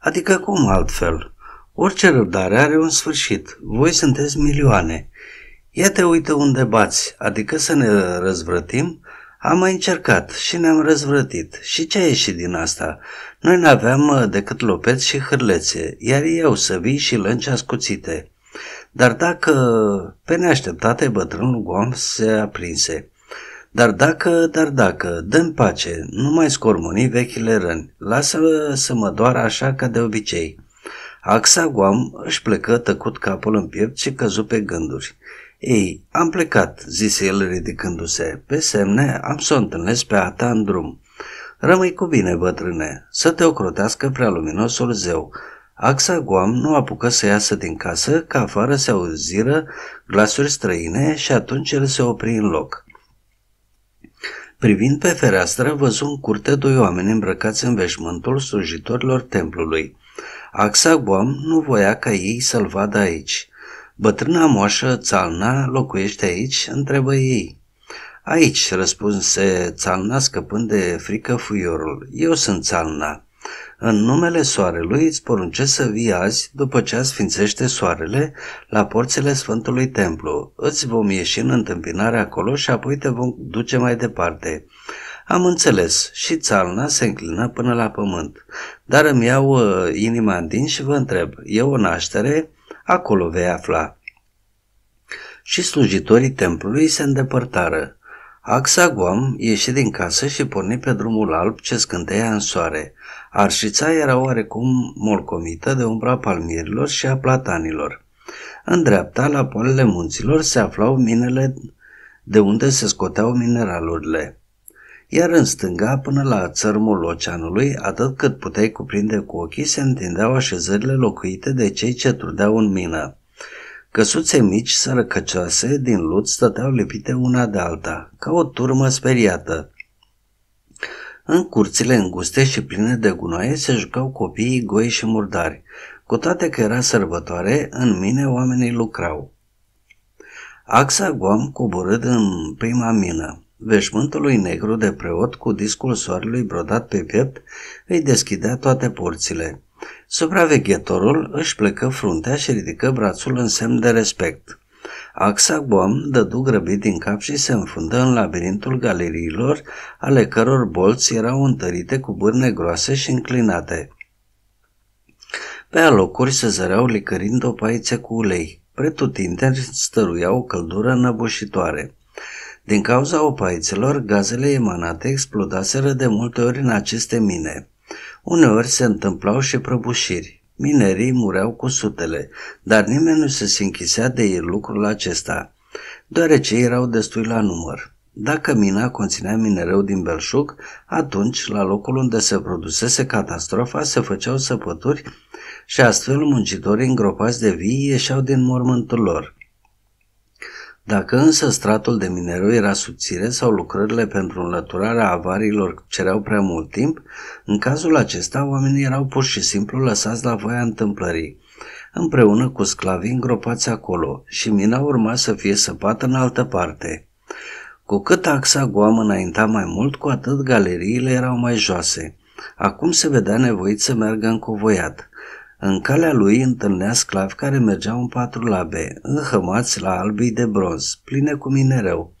Adică cum altfel? Orice răbdare are un sfârșit. Voi sunteți milioane. Ia te uite unde bați, adică să ne răzvrătim am mai încercat și ne-am răzvrătit. Și ce a ieșit din asta? Noi n-aveam uh, decât lopeți și hârlețe, iar eu să vii și lănci ascuțite. Dar dacă, uh, pe neașteptate, bătrânul Guam se aprinse. Dar dacă, dar dacă, dăm pace, nu mai scormoni vechile răni, lasă să mă doar așa ca de obicei. Axa Guam își plecă tăcut capul în piept și căzu pe gânduri. Ei, am plecat, zise el ridicându-se. Pe semne, am să o întâlnesc pe ta în drum. Rămâi cu bine, bătrâne, să te ocrotească prea luminosul zeu. Axa Guam nu apucă să iasă din casă, ca, afară se auziră glasuri străine și atunci el se opri în loc. Privind pe fereastră, văzu în curte doi oameni îmbrăcați în veșmântul slujitorilor templului. Axa Guam nu voia ca ei să-l vadă aici. Bătrâna moașă Țalna locuiește aici?" întrebă ei. Aici," răspunse Țalna scăpând de frică fuiorul. Eu sunt Țalna. În numele soarelui îți poruncesc să vii azi, după ce asfințește soarele, la porțile Sfântului Templu. Îți vom ieși în întâmpinare acolo și apoi te vom duce mai departe." Am înțeles și țalna se înclină până la pământ, dar îmi iau uh, inima din și vă întreb, e o naștere?" acolo vei afla. Și slujitorii templului se îndepărtară. Axagom ieși din casă și porni pe drumul alb ce scânteia în soare. Arșița era oarecum molcomită de umbra palmierilor și a platanilor. În dreapta, la poalele munților, se aflau minele de unde se scoteau mineralurile iar în stânga, până la țărmul oceanului, atât cât puteai cuprinde cu ochii, se întindeau așezările locuite de cei ce trudeau în mină. Căsuțe mici, sărăcăcioase, din lut, stăteau lipite una de alta, ca o turmă speriată. În curțile înguste și pline de gunoaie se jucau copiii goi și murdari. Cu toate că era sărbătoare, în mine oamenii lucrau. Axa Guam coborât în prima mină veșmântului negru de preot cu discul soarelui brodat pe piept îi deschidea toate porțile. Supraveghetorul își plecă fruntea și ridică brațul în semn de respect. Axaguam dădu grăbit din cap și se înfundă în labirintul galeriilor, ale căror bolți erau întărite cu bârne groase și înclinate. Pe alocuri se zăreau licărind o paiță cu ulei. Pretutinteri stăruiau o căldură năbușitoare. Din cauza opaiților, gazele emanate explodaseră de multe ori în aceste mine. Uneori se întâmplau și prăbușiri. Minerii mureau cu sutele, dar nimeni nu se închisea de ei lucrul acesta, deoarece erau destui la număr. Dacă mina conținea minereu din belșug, atunci, la locul unde se produsese catastrofa, se făceau săpături și astfel muncitorii îngropați de vii ieșeau din mormântul lor. Dacă însă stratul de minereu era subțire sau lucrările pentru înlăturarea avariilor cereau prea mult timp, în cazul acesta oamenii erau pur și simplu lăsați la voia întâmplării, împreună cu sclavii îngropați acolo și mina urma să fie săpată în altă parte. Cu cât axa Guam înainta mai mult, cu atât galeriile erau mai joase. Acum se vedea nevoit să meargă încovoiat. În calea lui întâlnea sclavi care mergeau în patru labe, înhămați la albii de bronz, pline cu minereu.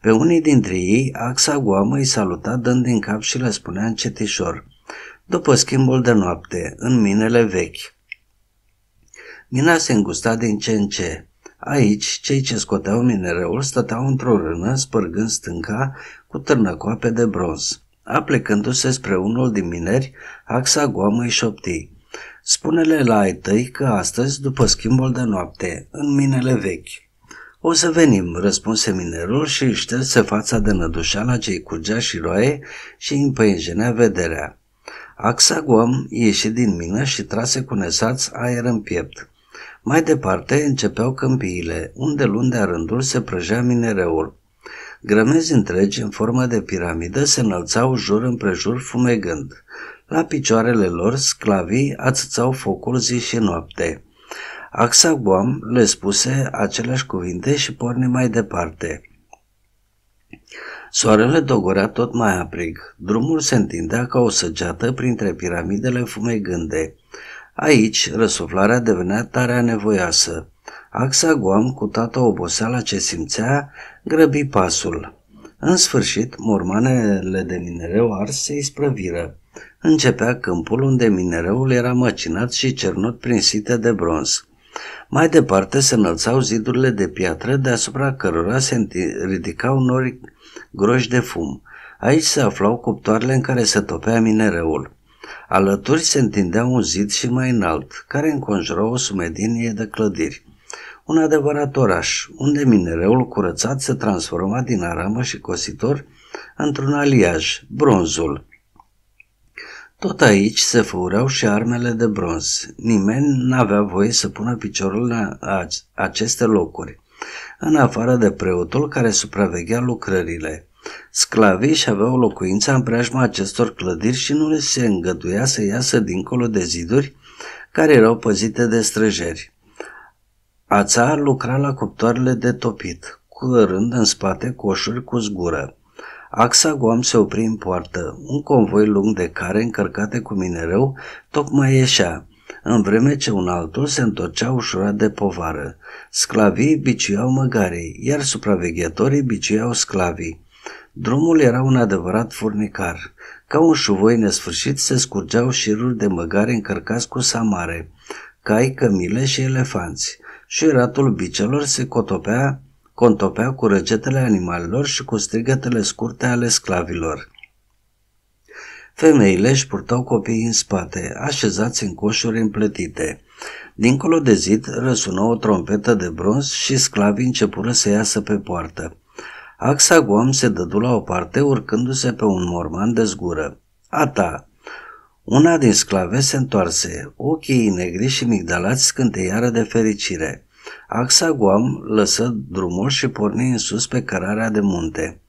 Pe unii dintre ei, Axa Guamă îi saluta dând din cap și le spunea încetișor, după schimbul de noapte, în minele vechi. Mina se îngusta din ce în ce. Aici, cei ce scoteau minereul stăteau într-o rână, spărgând stânca cu târnăcoape de bronz. Aplecându-se spre unul din mineri, Axa Guamă îi șopti – Spune-le la ai tăi că astăzi, după schimbul de noapte, în minele vechi. O să venim, răspunse minerul și șterse fața de nădușeala ce îi curgea și roaie și îi împăienjenea vederea. Axagom ieși din mină și trase cu nesați aer în piept. Mai departe începeau câmpiile, unde luni de rândul se prăjea minereul. Grămezi întregi în formă de piramidă se înălțau jur împrejur fumegând. La picioarele lor, sclavii ațățau focul zi și noapte. Axaguam le spuse aceleași cuvinte și porni mai departe. Soarele dogorea tot mai aprig. Drumul se întindea ca o săgeată printre piramidele fumegânde. Aici, răsuflarea devenea tare anevoioasă. Axaguam, cu toată oboseala ce simțea, grăbi pasul. În sfârșit, mormanele de minereu ars se isprăviră. Începea câmpul unde minereul era măcinat și cernut prin site de bronz. Mai departe se înălțau zidurile de piatră deasupra cărora se ridicau nori groși de fum. Aici se aflau cuptoarele în care se topea minereul. Alături se întindea un zid și mai înalt, care înconjura o sumedinie de clădiri. Un adevărat oraș, unde minereul curățat se transforma din aramă și cositor într-un aliaj, bronzul. Tot aici se furau și armele de bronz. Nimeni n-avea voie să pună piciorul în aceste locuri, în afară de preotul care supraveghea lucrările. Sclavii și aveau locuința în preajma acestor clădiri și nu le se îngăduia să iasă dincolo de ziduri care erau păzite de străjeri. Ața lucra la cuptoarele de topit, cu rând în spate coșuri cu zgură. Axa Guam se opri în poartă. Un convoi lung de care, încărcate cu minereu, tocmai ieșea, în vreme ce un altul se întorcea ușurat de povară. Sclavii biciuiau măgarii, iar supraveghetorii biciuiau sclavii. Drumul era un adevărat furnicar. Ca un șuvoi nesfârșit se scurgeau șiruri de măgari încărcați cu samare, cai, cămile și elefanți. Șuieratul bicelor se cotopea contopeau cu răgetele animalelor și cu strigătele scurte ale sclavilor. Femeile își purtau copiii în spate, așezați în coșuri împletite. Dincolo de zid răsună o trompetă de bronz și sclavii începură să iasă pe poartă. Axagom se dădu la o parte urcându-se pe un morman de zgură. Ata! Una din sclave se întoarse, ochii negri și migdalați scânteiară de fericire. Axa lăsă drumul și porni în sus pe cărarea de munte.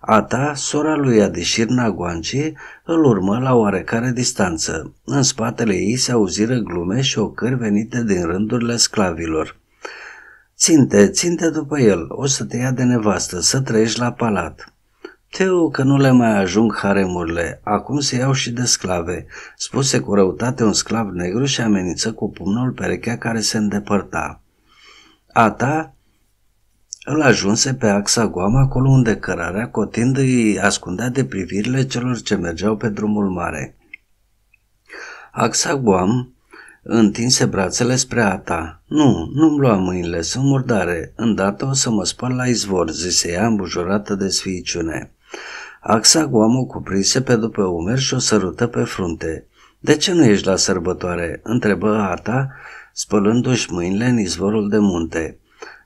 Ata, sora lui Adișir Naguanci, îl urmă la oarecare distanță. În spatele ei se auziră glume și ocări venite din rândurile sclavilor. Ținte, ținte după el, o să te ia de nevastă, să trăiești la palat. Teu că nu le mai ajung haremurile, acum se iau și de sclave, spuse cu răutate un sclav negru și amenință cu pumnul perechea care se îndepărta. Ata da. îl ajunse pe axa Guam, acolo unde cărarea, cotind, îi ascundea de privirile celor ce mergeau pe drumul mare. Axa Guam întinse brațele spre Ata. Nu, nu-mi lua mâinile, sunt murdare. Îndată o să mă spăl la izvor, zise ea îmbujurată de sfiiciune. Axa Guam o cuprinse pe după umeri și o sărută pe frunte. De ce nu ești la sărbătoare?" întrebă Ata, spălându-și mâinile în izvorul de munte.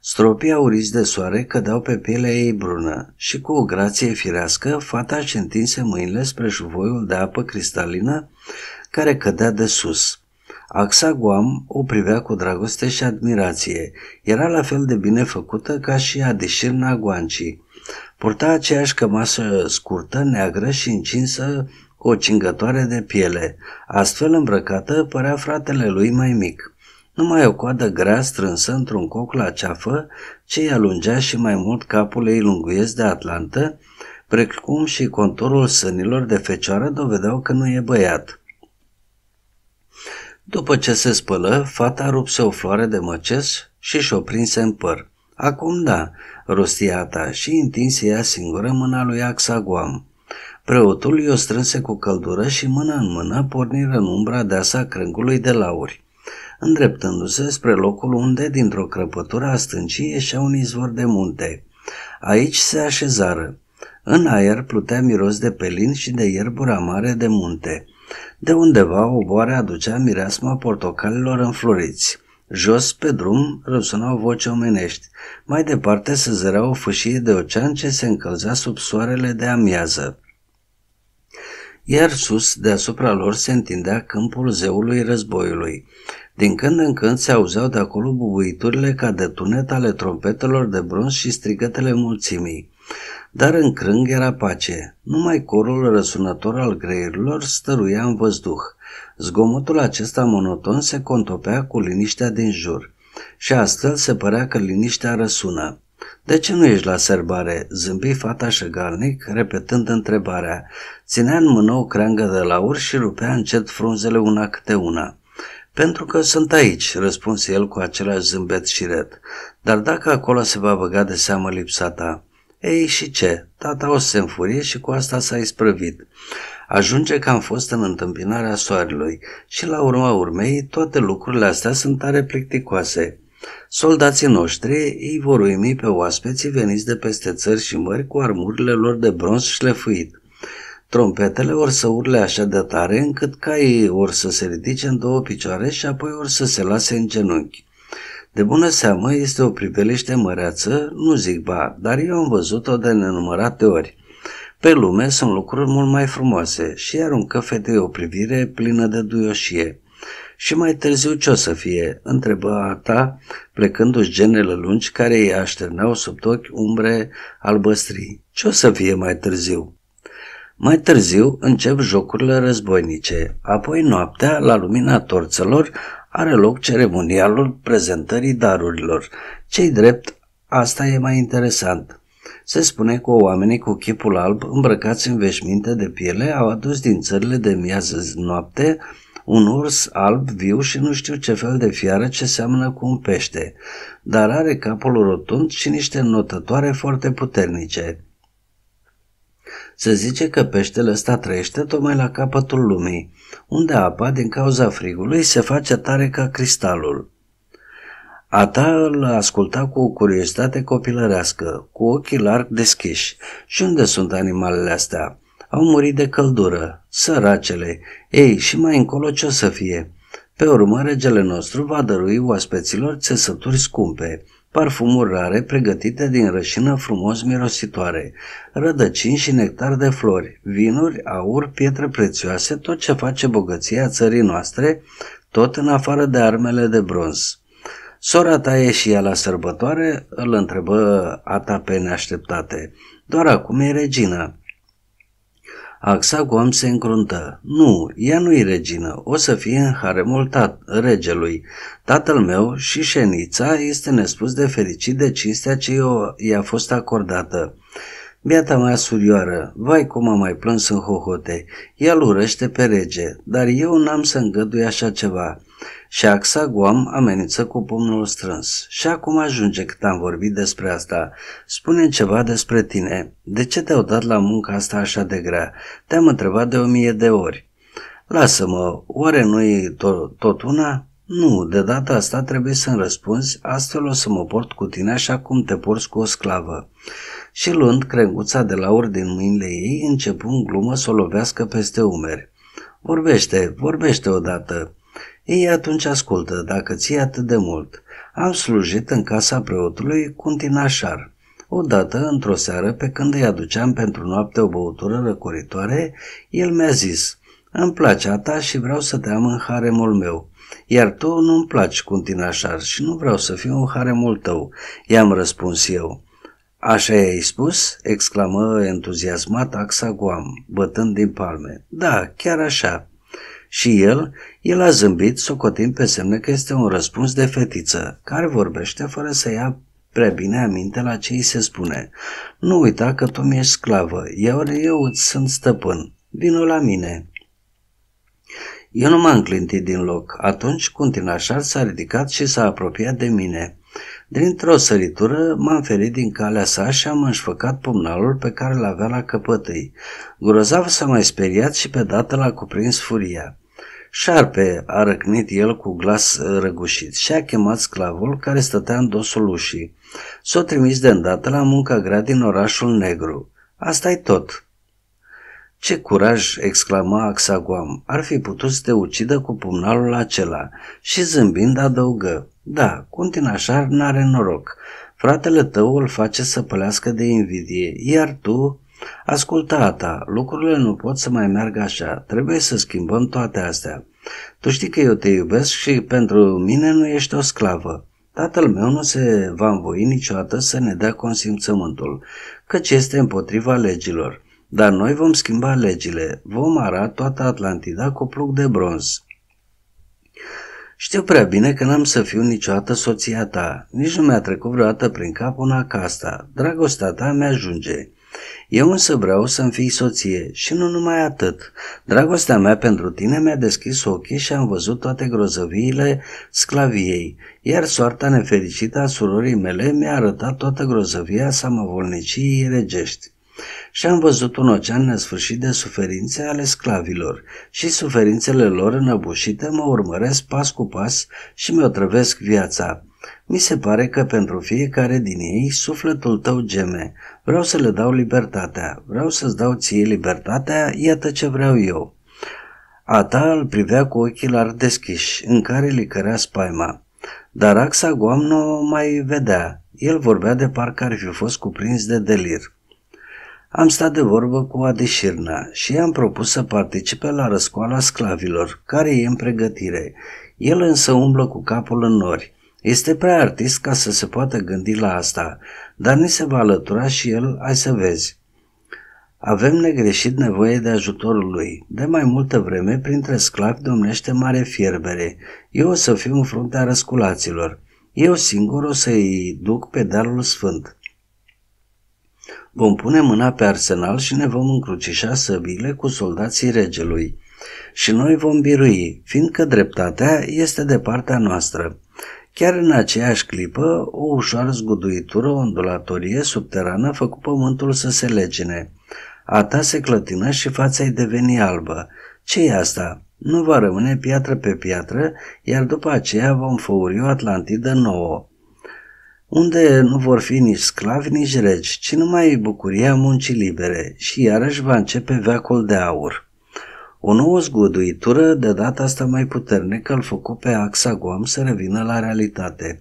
Stropii auriți de soare cădeau pe pielea ei brună și cu o grație firească, fata își întinse mâinile spre șuvoiul de apă cristalină care cădea de sus. Axa Guam o privea cu dragoste și admirație. Era la fel de bine făcută ca și Adișirna Guanci. Purta aceeași cămasă scurtă, neagră și încinsă cu o cingătoare de piele. Astfel îmbrăcată părea fratele lui mai mic numai o coadă grea strânsă într-un coc la ceafă, ce îi alungea și mai mult capul ei lunguiesc de atlantă, precum și contorul sânilor de fecioară dovedeau că nu e băiat. După ce se spălă, fata rupse o floare de măces și și-o prinse în păr. Acum da, rostiata ta și întinse ea singură mâna lui Axaguam. Preotul i-o strânse cu căldură și mână în mână porniră în umbra deasa crângului de lauri îndreptându-se spre locul unde, dintr-o crăpătură a stâncii, ieșea un izvor de munte. Aici se așezară. În aer plutea miros de pelin și de ierbura mare de munte. De undeva o boare aducea mireasma portocalilor înfloriți. Jos pe drum răsunau voci omenești. Mai departe se zărea o fâșie de ocean ce se încălzea sub soarele de amiază iar sus, deasupra lor, se întindea câmpul zeului războiului. Din când în când se auzeau de acolo bubuiturile ca de tunet ale trompetelor de bronz și strigătele mulțimii. Dar în crâng era pace. Numai corul răsunător al greierilor stăruia în văzduh. Zgomotul acesta monoton se contopea cu liniștea din jur și astfel se părea că liniștea răsună. De ce nu ești la sărbare?" zâmbi fata șegalnic, repetând întrebarea. Ținea în mână o creangă de laur și rupea încet frunzele una câte una. Pentru că sunt aici, răspunse el cu același zâmbet șiret. Dar dacă acolo se va băga de seamă lipsa ta? Ei și ce? Tata o să se înfurie și cu asta s-a isprăvit. Ajunge că am fost în întâmpinarea soarelui și la urma urmei toate lucrurile astea sunt tare plicticoase. Soldații noștri îi vor uimi pe oaspeții veniți de peste țări și mări cu armurile lor de bronz șlefuit. Trompetele or să urle așa de tare încât caii or să se ridice în două picioare și apoi or să se lase în genunchi. De bună seamă este o priveliște măreață, nu zic ba, dar eu am văzut-o de nenumărate ori. Pe lume sunt lucruri mult mai frumoase și aruncă fetei o privire plină de duioșie. Și mai târziu ce o să fie?" întrebă ta, plecându-și genele lungi care îi așterneau sub ochi umbre albăstrii. Ce o să fie mai târziu?" Mai târziu încep jocurile războinice, apoi noaptea, la lumina torțelor, are loc ceremonialul prezentării darurilor. Cei drept, asta e mai interesant. Se spune că oamenii cu chipul alb, îmbrăcați în veșminte de piele, au adus din țările de miază noapte un urs alb viu și nu știu ce fel de fiară ce seamănă cu un pește, dar are capul rotund și niște notătoare foarte puternice. Se zice că peștele ăsta trăiește tocmai la capătul lumii, unde apa, din cauza frigului, se face tare ca cristalul. Ata îl asculta cu o curiozitate copilărească, cu ochii larg deschiși. Și unde sunt animalele astea? Au murit de căldură, săracele, ei și mai încolo ce o să fie. Pe urmă, regele nostru va dărui oaspeților țesături scumpe, parfumuri rare pregătite din rășină frumos mirositoare, rădăcini și nectar de flori, vinuri, aur, pietre prețioase, tot ce face bogăția țării noastre, tot în afară de armele de bronz. Sora ta e și ea la sărbătoare? Îl întrebă Ata pe neașteptate. Doar acum e regină. Axa cu am se încruntă. Nu, ea nu-i regină, o să fie în haremul tat, regelui. Tatăl meu și șenița este nespus de fericit de cinstea ce i-a fost acordată. Biata mea surioară, vai cum am mai plâns în hohote, ea urăște pe rege, dar eu n-am să îngădui așa ceva și axa Guam amenință cu pumnul strâns. Și acum ajunge cât am vorbit despre asta. spune ceva despre tine. De ce te-au dat la munca asta așa de grea? Te-am întrebat de o mie de ori. Lasă-mă, oare nu-i to- tot una? Nu, de data asta trebuie să-mi răspunzi, astfel o să mă port cu tine așa cum te porți cu o sclavă. Și luând crenguța de la ori din mâinile ei, începu în glumă să o lovească peste umeri. Vorbește, vorbește odată. Ei atunci ascultă, dacă ții atât de mult. Am slujit în casa preotului tinașar. Odată, într-o seară, pe când îi aduceam pentru noapte o băutură răcoritoare, el mi-a zis, îmi place a ta și vreau să te am în haremul meu. Iar tu nu-mi placi, tinașar și nu vreau să fiu în haremul tău, i-am răspuns eu. Așa i-ai spus?" exclamă entuziasmat Axa bătând din palme. Da, chiar așa. Și el, el a zâmbit, socotind pe semne că este un răspuns de fetiță, care vorbește fără să ia prea bine aminte la ce îi se spune. Nu uita că tu mi-ești sclavă, iar eu îți sunt stăpân. Vino la mine. Eu nu m-am clintit din loc. Atunci, Cuntinașar s-a ridicat și s-a apropiat de mine. Dintr-o săritură m-am ferit din calea sa și am înșfăcat pumnalul pe care l avea la căpătâi. Grozav s-a mai speriat și pe dată l-a cuprins furia. Șarpe, a răcnit el cu glas uh, răgușit și a chemat sclavul care stătea în dosul ușii. S-o trimis de îndată la munca grea din orașul negru. asta e tot. Ce curaj, exclama Axagoam, ar fi putut să te ucidă cu pumnalul acela și zâmbind adăugă, da, Cuntinașar n-are noroc, fratele tău îl face să pălească de invidie, iar tu Ascultă, ta lucrurile nu pot să mai meargă așa, trebuie să schimbăm toate astea. Tu știi că eu te iubesc și pentru mine nu ești o sclavă. Tatăl meu nu se va învoi niciodată să ne dea consimțământul, căci este împotriva legilor. Dar noi vom schimba legile, vom ara toată Atlantida cu plug de bronz. Știu prea bine că n-am să fiu niciodată soția ta, nici nu mi-a trecut vreodată prin cap una ca asta. Dragostea ta mi-ajunge. Eu însă vreau să-mi fii soție și nu numai atât. Dragostea mea pentru tine mi-a deschis ochii și am văzut toate grozăviile sclaviei, iar soarta nefericită a surorii mele mi-a arătat toată grozăvia samăvolnicii regești și am văzut un ocean nesfârșit de suferințe ale sclavilor și suferințele lor înăbușite mă urmăresc pas cu pas și mi-o trăvesc viața. Mi se pare că pentru fiecare din ei sufletul tău geme. Vreau să le dau libertatea, vreau să-ți dau ție libertatea, iată ce vreau eu. ta îl privea cu ochii lar deschiși, în care licărea spaima. Dar axa Goam nu o mai vedea. El vorbea de parcă ar fi fost cuprins de delir. Am stat de vorbă cu Adeșirna și i-am propus să participe la răscoala sclavilor, care e în pregătire. El însă umblă cu capul în nori. Este prea artist ca să se poată gândi la asta, dar ni se va alătura și el, ai să vezi. Avem negreșit nevoie de ajutorul lui. De mai multă vreme, printre sclavi domnește mare fierbere. Eu o să fiu în fruntea răsculaților. Eu singur o să-i duc pe dealul sfânt. Vom pune mâna pe arsenal și ne vom încrucișa săbile cu soldații regelui. Și noi vom birui, fiindcă dreptatea este de partea noastră. Chiar în aceeași clipă, o ușoară zguduitură ondulatorie subterană făcu pământul să se legene. Ata se clătină și fața îi deveni albă. ce e asta? Nu va rămâne piatră pe piatră, iar după aceea vom făuri o Atlantidă nouă, unde nu vor fi nici sclavi, nici regi, ci numai bucuria muncii libere și iarăși va începe veacul de aur. O nouă zguduitură, de data asta mai puternică, îl făcu pe axa Guam să revină la realitate.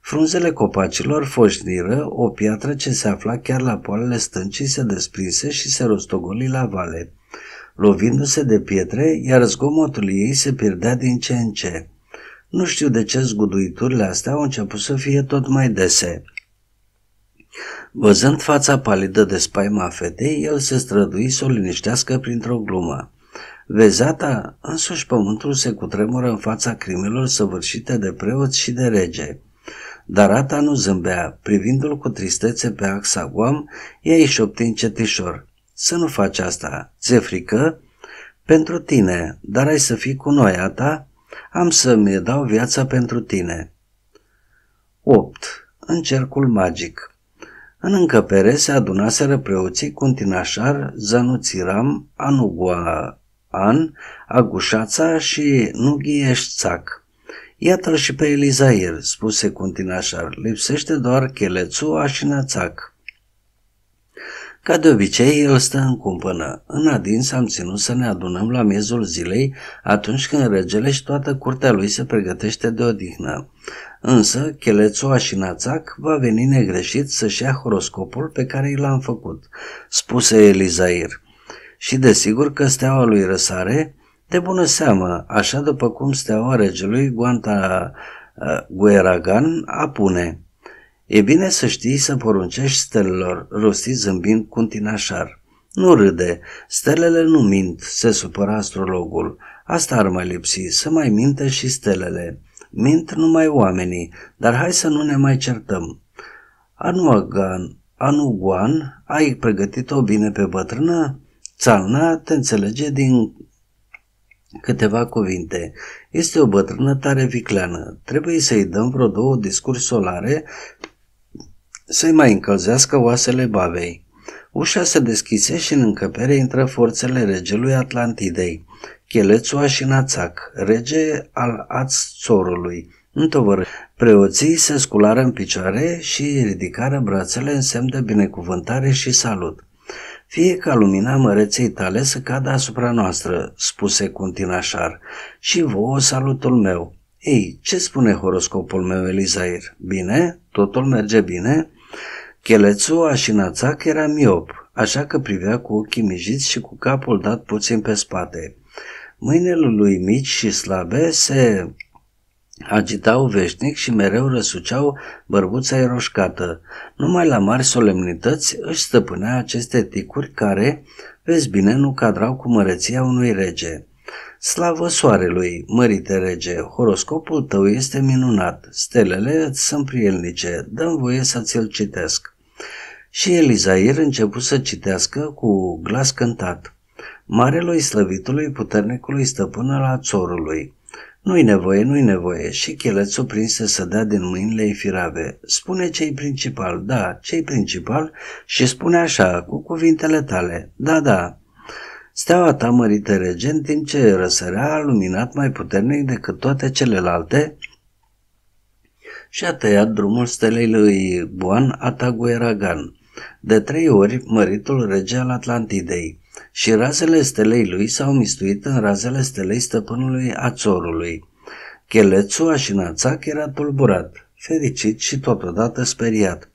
Frunzele copacilor foșniră, o piatră ce se afla chiar la poalele stâncii se desprinse și se rostogoli la vale. Lovindu-se de pietre, iar zgomotul ei se pierdea din ce în ce. Nu știu de ce zguduiturile astea au început să fie tot mai dese. Văzând fața palidă de spaima fetei, el se strădui să o liniștească printr-o glumă. Vezata, însuși pământul se cutremură în fața crimelor săvârșite de preoți și de rege. Dar Ata nu zâmbea, privindu-l cu tristețe pe axa Guam, ea își obtin cetișor. Să nu faci asta, ți-e frică? Pentru tine, dar ai să fii cu noi, Ata? Am să-mi dau viața pentru tine. 8. În cercul magic În încăpere se adunaseră preoții tinașar, Zanuțiram, Anugua, An, Agușața și Nughieșțac. Iată-l și pe Elizair, spuse Cuntinașar, lipsește doar chelețua și nățac. Ca de obicei, el stă în cumpănă. În adins am ținut să ne adunăm la miezul zilei, atunci când regele și toată curtea lui se pregătește de odihnă. Însă, Chelețoa și Națac va veni negreșit să-și ia horoscopul pe care i l-am făcut, spuse Elizair și desigur că steaua lui răsare de bună seamă, așa după cum steaua regelui Guanta Gueragan apune. E bine să știi să poruncești stelelor, rosti zâmbind tinașar. Nu râde, stelele nu mint, se supăra astrologul. Asta ar mai lipsi, să mai minte și stelele. Mint numai oamenii, dar hai să nu ne mai certăm. Anuagan, Anuguan, ai pregătit-o bine pe bătrână? Țalna te înțelege din câteva cuvinte. Este o bătrână tare vicleană. Trebuie să-i dăm vreo două discuri solare să-i mai încălzească oasele babei. Ușa se deschise și în încăpere intră forțele regelui Atlantidei, Chelețua și Națac, rege al Ațorului. Întovărât, preoții se sculară în picioare și ridicară brațele în semn de binecuvântare și salut. Fie ca lumina măreței tale să cadă asupra noastră, spuse Cuntinașar, și vouă salutul meu. Ei, ce spune horoscopul meu, Elizair? Bine? Totul merge bine? Chelețu Așinațac era miop, așa că privea cu ochii mijiți și cu capul dat puțin pe spate. Mâinile lui mici și slabe se agitau veșnic și mereu răsuceau bărbuța eroșcată. Numai la mari solemnități își stăpânea aceste ticuri care, vezi bine, nu cadrau cu măreția unui rege. Slavă soarelui, mărite rege, horoscopul tău este minunat, stelele îți sunt prielnice, dăm voie să ți-l citesc. Și Elizair început să citească cu glas cântat. Marelui slăvitului puternicului stăpân al țorului. Nu-i nevoie, nu-i nevoie. Și chelețul prinse să dea din mâinile firave. Spune ce-i principal, da, ce-i principal și spune așa, cu cuvintele tale. Da, da, Steaua ta mărită regent, în timp ce răsărea, a luminat mai puternic decât toate celelalte și a tăiat drumul stelei lui Buan Ataguiragan, De trei ori, măritul rege al Atlantidei și razele stelei lui s-au mistuit în razele stelei stăpânului Ațorului. a așinațac era tulburat, fericit și totodată speriat.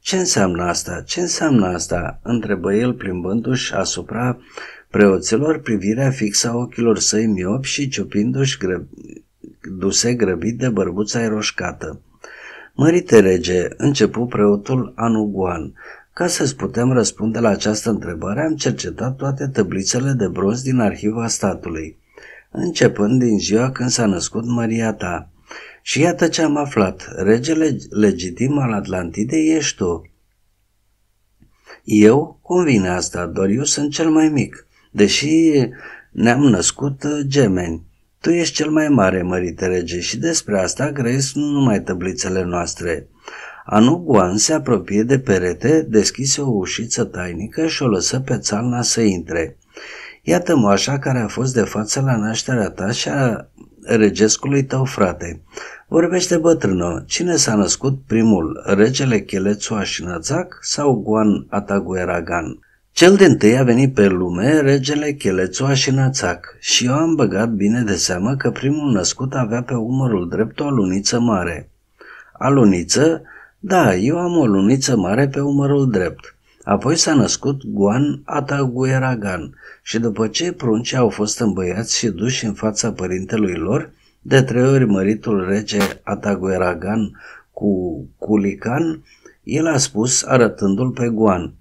Ce înseamnă asta? Ce înseamnă asta?" întrebă el plimbându-și asupra preoților privirea fixă a ochilor săi miopi și ciupindu-și gră... duse grăbit de bărbuța eroșcată. Mărite rege, începu preotul Anuguan, ca să-ți putem răspunde la această întrebare, am cercetat toate tăblițele de bronz din arhiva statului, începând din ziua când s-a născut Maria ta. Și iată ce am aflat. Regele legitim al Atlantidei ești tu. Eu? Cum vine asta? Doar eu sunt cel mai mic, deși ne-am născut gemeni. Tu ești cel mai mare, mărite rege, și despre asta grăiesc nu numai tăblițele noastre, Anuguan se apropie de perete, deschise o ușiță tainică și o lăsă pe țalna să intre. Iată moașa care a fost de față la nașterea ta și a regescului tău frate. Vorbește bătrână, cine s-a născut primul, regele Chelețu Așinațac sau Guan Atagueragan? Cel din tâi a venit pe lume regele Chelețu Așinațac și eu am băgat bine de seamă că primul născut avea pe umărul drept o aluniță mare. Aluniță da, eu am o luniță mare pe umărul drept. Apoi s-a născut Guan Atagueragan și după ce pruncii au fost îmbăiați și duși în fața părintelui lor, de trei ori măritul rege Atagueragan cu Culican, el a spus arătându-l pe Guan.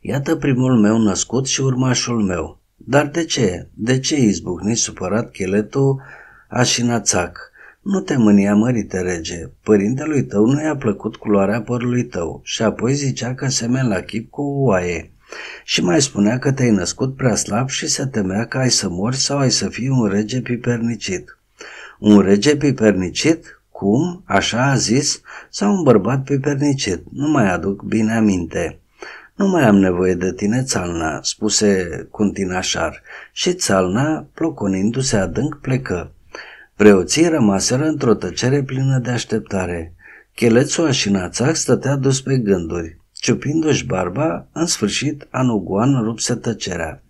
Iată primul meu născut și urmașul meu. Dar de ce? De ce izbucni supărat cheletul Așinațac? Nu te mânia, mărite rege, părintelui tău nu i-a plăcut culoarea părului tău și apoi zicea că semeni la chip cu oaie. Și mai spunea că te-ai născut prea slab și se temea că ai să mori sau ai să fii un rege pipernicit. Un rege pipernicit? Cum? Așa a zis? Sau un bărbat pipernicit? Nu mai aduc bine aminte. Nu mai am nevoie de tine, țalna, spuse Cuntinașar și țalna, ploconindu-se adânc, plecă. Preoții rămaseră într-o tăcere plină de așteptare. Chelețua și Națac stătea dus pe gânduri. Ciupindu-și barba, în sfârșit, Anuguan rupse tăcerea.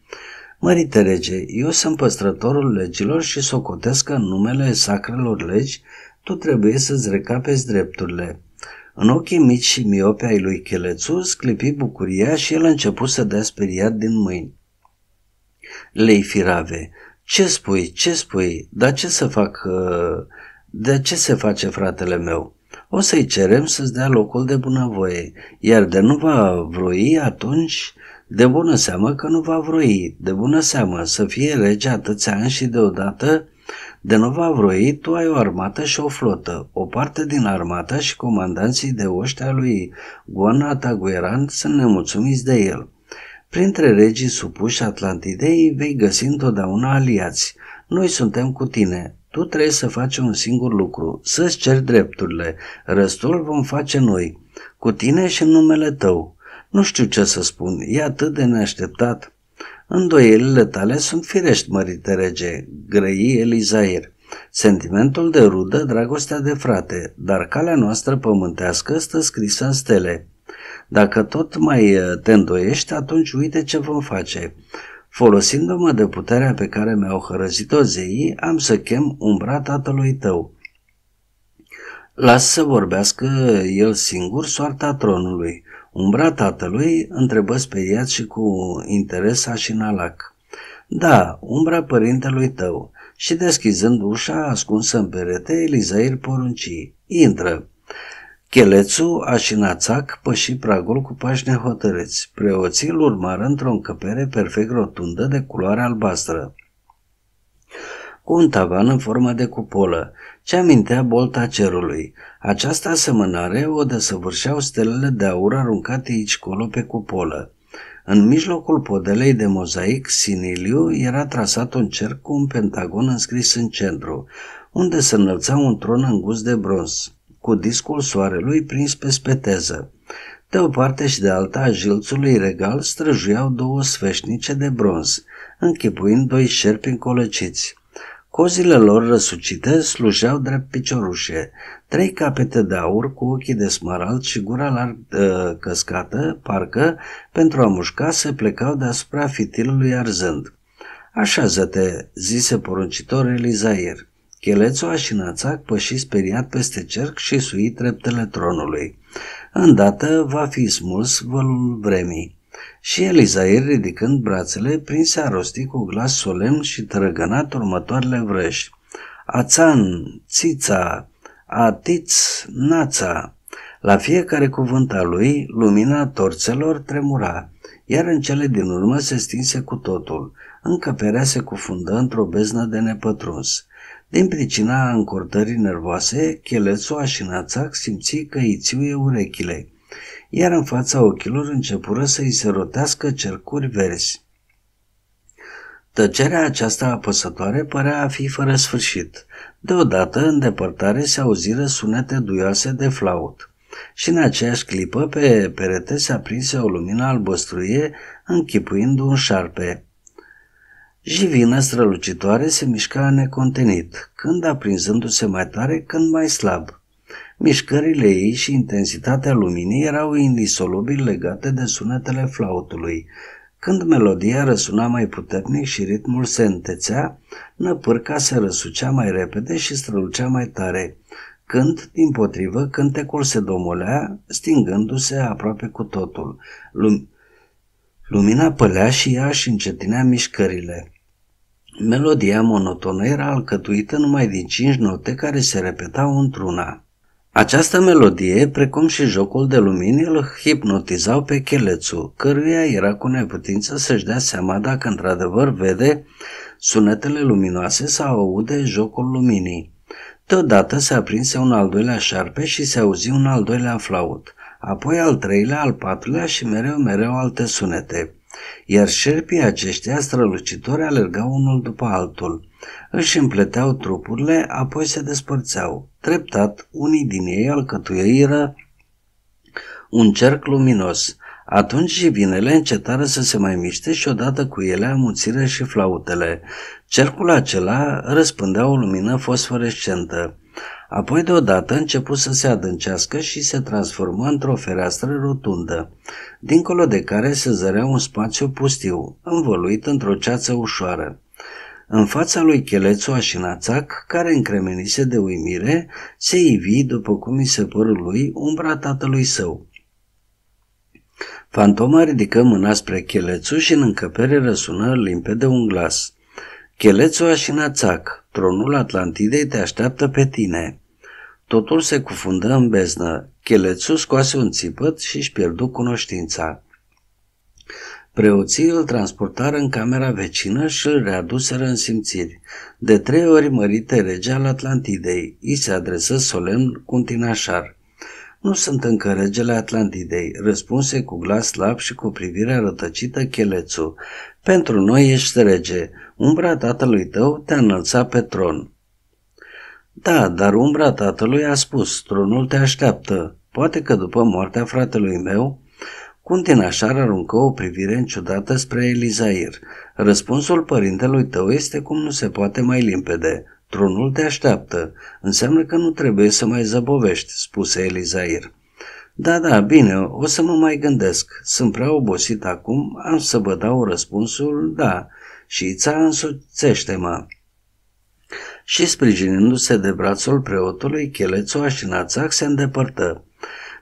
Mărite rege, eu sunt păstrătorul legilor și socotesc că în numele sacrelor legi tu trebuie să-ți recapezi drepturile. În ochii mici și miope ai lui Chelețu sclipi bucuria și el a început să dea speriat din mâini. Lei firave, ce spui, ce spui, dar ce să fac, uh, de ce se face fratele meu? O să-i cerem să-ți dea locul de bunăvoie, iar de nu va vroi atunci, de bună seamă că nu va vroi, de bună seamă să fie rege atâția ani și deodată de nu va vroi, tu ai o armată și o flotă. O parte din armată și comandanții de oștea lui Guana Tagueran sunt nemulțumiți de el. Printre regii supuși Atlantidei vei găsi întotdeauna aliați. Noi suntem cu tine. Tu trebuie să faci un singur lucru, să-ți ceri drepturile. Restul vom face noi, cu tine și în numele tău. Nu știu ce să spun, e atât de neașteptat. Îndoielile tale sunt firești, mărite rege, grăi Elizair. Sentimentul de rudă, dragostea de frate, dar calea noastră pământească stă scrisă în stele. Dacă tot mai uh, te îndoiești, atunci uite ce vom face. Folosindu-mă de puterea pe care mi-au hărăzit-o zeii, am să chem umbra tatălui tău. Las să vorbească el singur soarta tronului. Umbra tatălui întrebă speriat și cu interes Așinalac. Da, umbra părintelui tău. Și deschizând ușa ascunsă în perete, Elizair porunci. Intră. Chelețu așinațac păși pragul cu pași nehotărâți. Preoții îl urmară într-o încăpere perfect rotundă de culoare albastră, cu un tavan în formă de cupolă, ce amintea bolta cerului. Această asemănare o desăvârșeau stelele de aur aruncate aici colo pe cupolă. În mijlocul podelei de mozaic siniliu era trasat un cerc cu un pentagon înscris în centru, unde se înălța un tron îngust de bronz cu discul soarelui prins pe speteză. De o parte și de alta a jilțului regal străjuiau două sfeșnice de bronz, închipuind doi șerpi încolăciți. Cozile lor răsucite slujeau drept piciorușe. Trei capete de aur cu ochii de smarald și gura larg uh, căscată, parcă, pentru a mușca, se plecau deasupra fitilului arzând. Așa zăte, zise poruncitor Elizair. Chelețoa și Nățac păși speriat peste cerc și sui treptele tronului. Îndată va fi smuls vălul vremii. Și Elizair, ridicând brațele, prinse a rosti cu glas solemn și trăgănat următoarele vrăși. Ațan, Țița, Atiț, Nața. La fiecare cuvânt al lui, lumina torțelor tremura, iar în cele din urmă se stinse cu totul. Încăperea se cufundă într-o beznă de nepătruns. Din pricina încordării nervoase, și națac simți că îi țiuie urechile, iar în fața ochilor începură să îi se rotească cercuri verzi. Tăcerea aceasta apăsătoare părea a fi fără sfârșit. Deodată, în depărtare, se auziră sunete duioase de flaut. Și în aceeași clipă, pe perete se aprinse o lumină albăstruie, închipuind un șarpe. Jivina strălucitoare se mișca necontenit, când aprinzându-se mai tare, când mai slab. Mișcările ei și intensitatea luminii erau indisolubil legate de sunetele flautului. Când melodia răsuna mai puternic și ritmul se întețea, năpârca se răsucea mai repede și strălucea mai tare. Când, din potrivă, cântecul se domolea, stingându-se aproape cu totul. Lum- Lumina pălea și ea și încetinea mișcările. Melodia monotonă era alcătuită numai din cinci note care se repetau într-una. Această melodie, precum și jocul de lumini, îl hipnotizau pe chelețu, căruia era cu neputință să-și dea seama dacă într-adevăr vede sunetele luminoase sau aude jocul luminii. Deodată se aprinse un al doilea șarpe și se auzi un al doilea flaut, apoi al treilea, al patrulea și mereu, mereu alte sunete iar șerpii aceștia strălucitori alergau unul după altul. Își împleteau trupurile, apoi se despărțeau. Treptat, unii din ei alcătuiră un cerc luminos. Atunci și vinele încetară să se mai miște și odată cu ele amuțire și flautele. Cercul acela răspândea o lumină fosforescentă. Apoi deodată început să se adâncească și se transformă într-o fereastră rotundă, dincolo de care se zărea un spațiu pustiu, învoluit într-o ceață ușoară. În fața lui Chelețu Așinațac, care încremenise de uimire, se ivi, după cum i se părul lui, umbra tatălui său. Fantoma ridică mâna spre Chelețu și în încăpere răsună limpede un glas. Chelețu Așinațac, tronul Atlantidei te așteaptă pe tine. Totul se cufundă în beznă. Chelețu scoase un țipăt și își pierdu cunoștința. Preoții îl transportară în camera vecină și îl readuseră în simțiri. De trei ori mărite rege al Atlantidei, îi se adresă solemn tinașar. Nu sunt încă regele Atlantidei, răspunse cu glas slab și cu privirea rătăcită Chelețu. Pentru noi ești rege, umbra tatălui tău te-a înălțat pe tron. Da, dar umbra tatălui a spus, tronul te așteaptă. Poate că după moartea fratelui meu, Cuntinașar aruncă o privire în ciudată spre Elizair. Răspunsul părintelui tău este cum nu se poate mai limpede. Tronul te așteaptă. Înseamnă că nu trebuie să mai zăbovești, spuse Elizair. Da, da, bine, o să mă mai gândesc. Sunt prea obosit acum, am să vă dau răspunsul da și ța însuțește-mă. Și sprijinindu-se de brațul preotului, Chelețu așinațac se îndepărtă.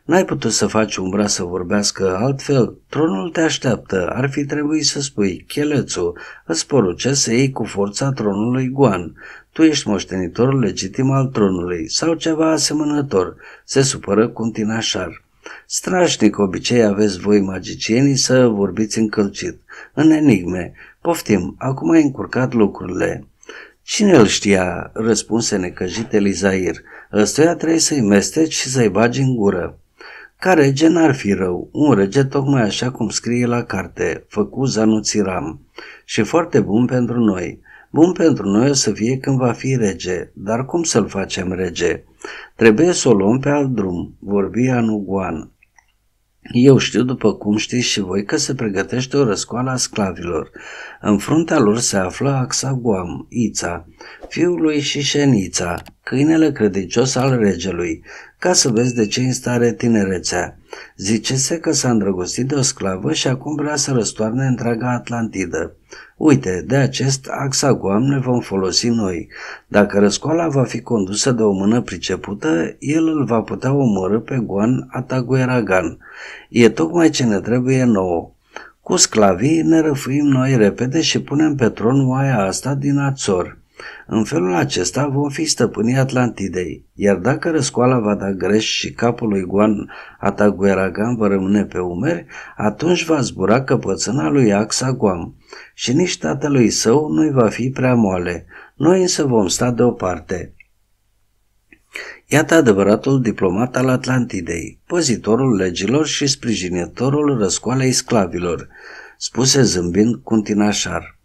N-ai putut să faci umbra să vorbească altfel, tronul te așteaptă, ar fi trebuit să spui, Chelețu, îți poruce să iei cu forța tronului Guan, tu ești moștenitorul legitim al tronului sau ceva asemănător, se supără tinașar. Strașnic obicei aveți voi magicienii să vorbiți încălcit, în enigme, poftim, acum ai încurcat lucrurile. Cine îl știa?" răspunse necăjit Elizair. Ăstuia trebuie să-i mesteci și să-i bagi în gură. Ca rege n-ar fi rău, un rege tocmai așa cum scrie la carte, făcut Zanuțiram, și foarte bun pentru noi. Bun pentru noi o să fie când va fi rege, dar cum să-l facem rege? Trebuie să o luăm pe alt drum, vorbi Anuguan. Eu știu, după cum știți și voi, că se pregătește o răscoală a sclavilor. În fruntea lor se află Axaguam, Ița, fiul lui Șișenița, câinele credincios al regelui, ca să vezi de ce în stare tinerețea. Zicese că s-a îndrăgostit de o sclavă și acum vrea să răstoarne întreaga Atlantidă. Uite, de acest axagoam ne vom folosi noi. Dacă răscoala va fi condusă de o mână pricepută, el îl va putea omorâ pe Guan Ataguiragan. E tocmai ce ne trebuie nouă. Cu sclavii ne răfuim noi repede și punem pe tron oaia asta din Ațor. În felul acesta vom fi stăpânii Atlantidei, iar dacă răscoala va da greș și capul lui Guan Atagueragan va rămâne pe umeri, atunci va zbura căpățâna lui Axa Guam și nici tatălui său nu-i va fi prea moale. Noi însă vom sta deoparte. Iată adevăratul diplomat al Atlantidei, păzitorul legilor și sprijinitorul răscoalei sclavilor, spuse zâmbind tinașar.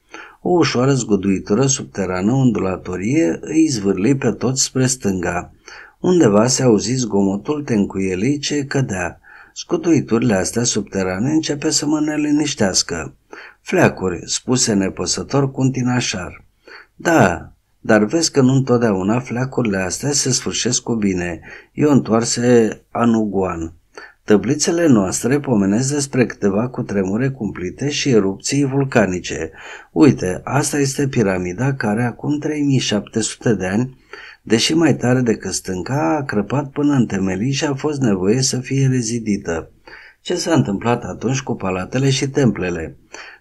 O ușoară zguduitură subterană ondulatorie îi zvârli pe toți spre stânga. Undeva se auzi zgomotul tencuielii ce cădea. Scutuiturile astea subterane începe să mă neliniștească. Fleacuri, spuse nepăsător Cuntinașar. Da, dar vezi că nu întotdeauna fleacurile astea se sfârșesc cu bine. Eu întoarse Anuguan. Tăblițele noastre pomenesc despre câteva cutremure cumplite și erupții vulcanice. Uite, asta este piramida care acum 3700 de ani, deși mai tare decât stânca, a crăpat până în temelii și a fost nevoie să fie rezidită. Ce s-a întâmplat atunci cu palatele și templele?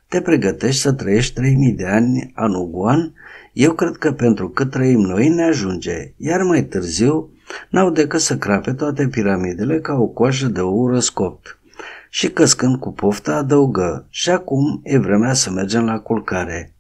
Te pregătești să trăiești 3000 de ani anuguan? Eu cred că pentru cât trăim noi ne ajunge, iar mai târziu N-au decât să crape toate piramidele ca o coajă de ou răscopt. Și căscând cu pofta adăugă, și acum e vremea să mergem la culcare.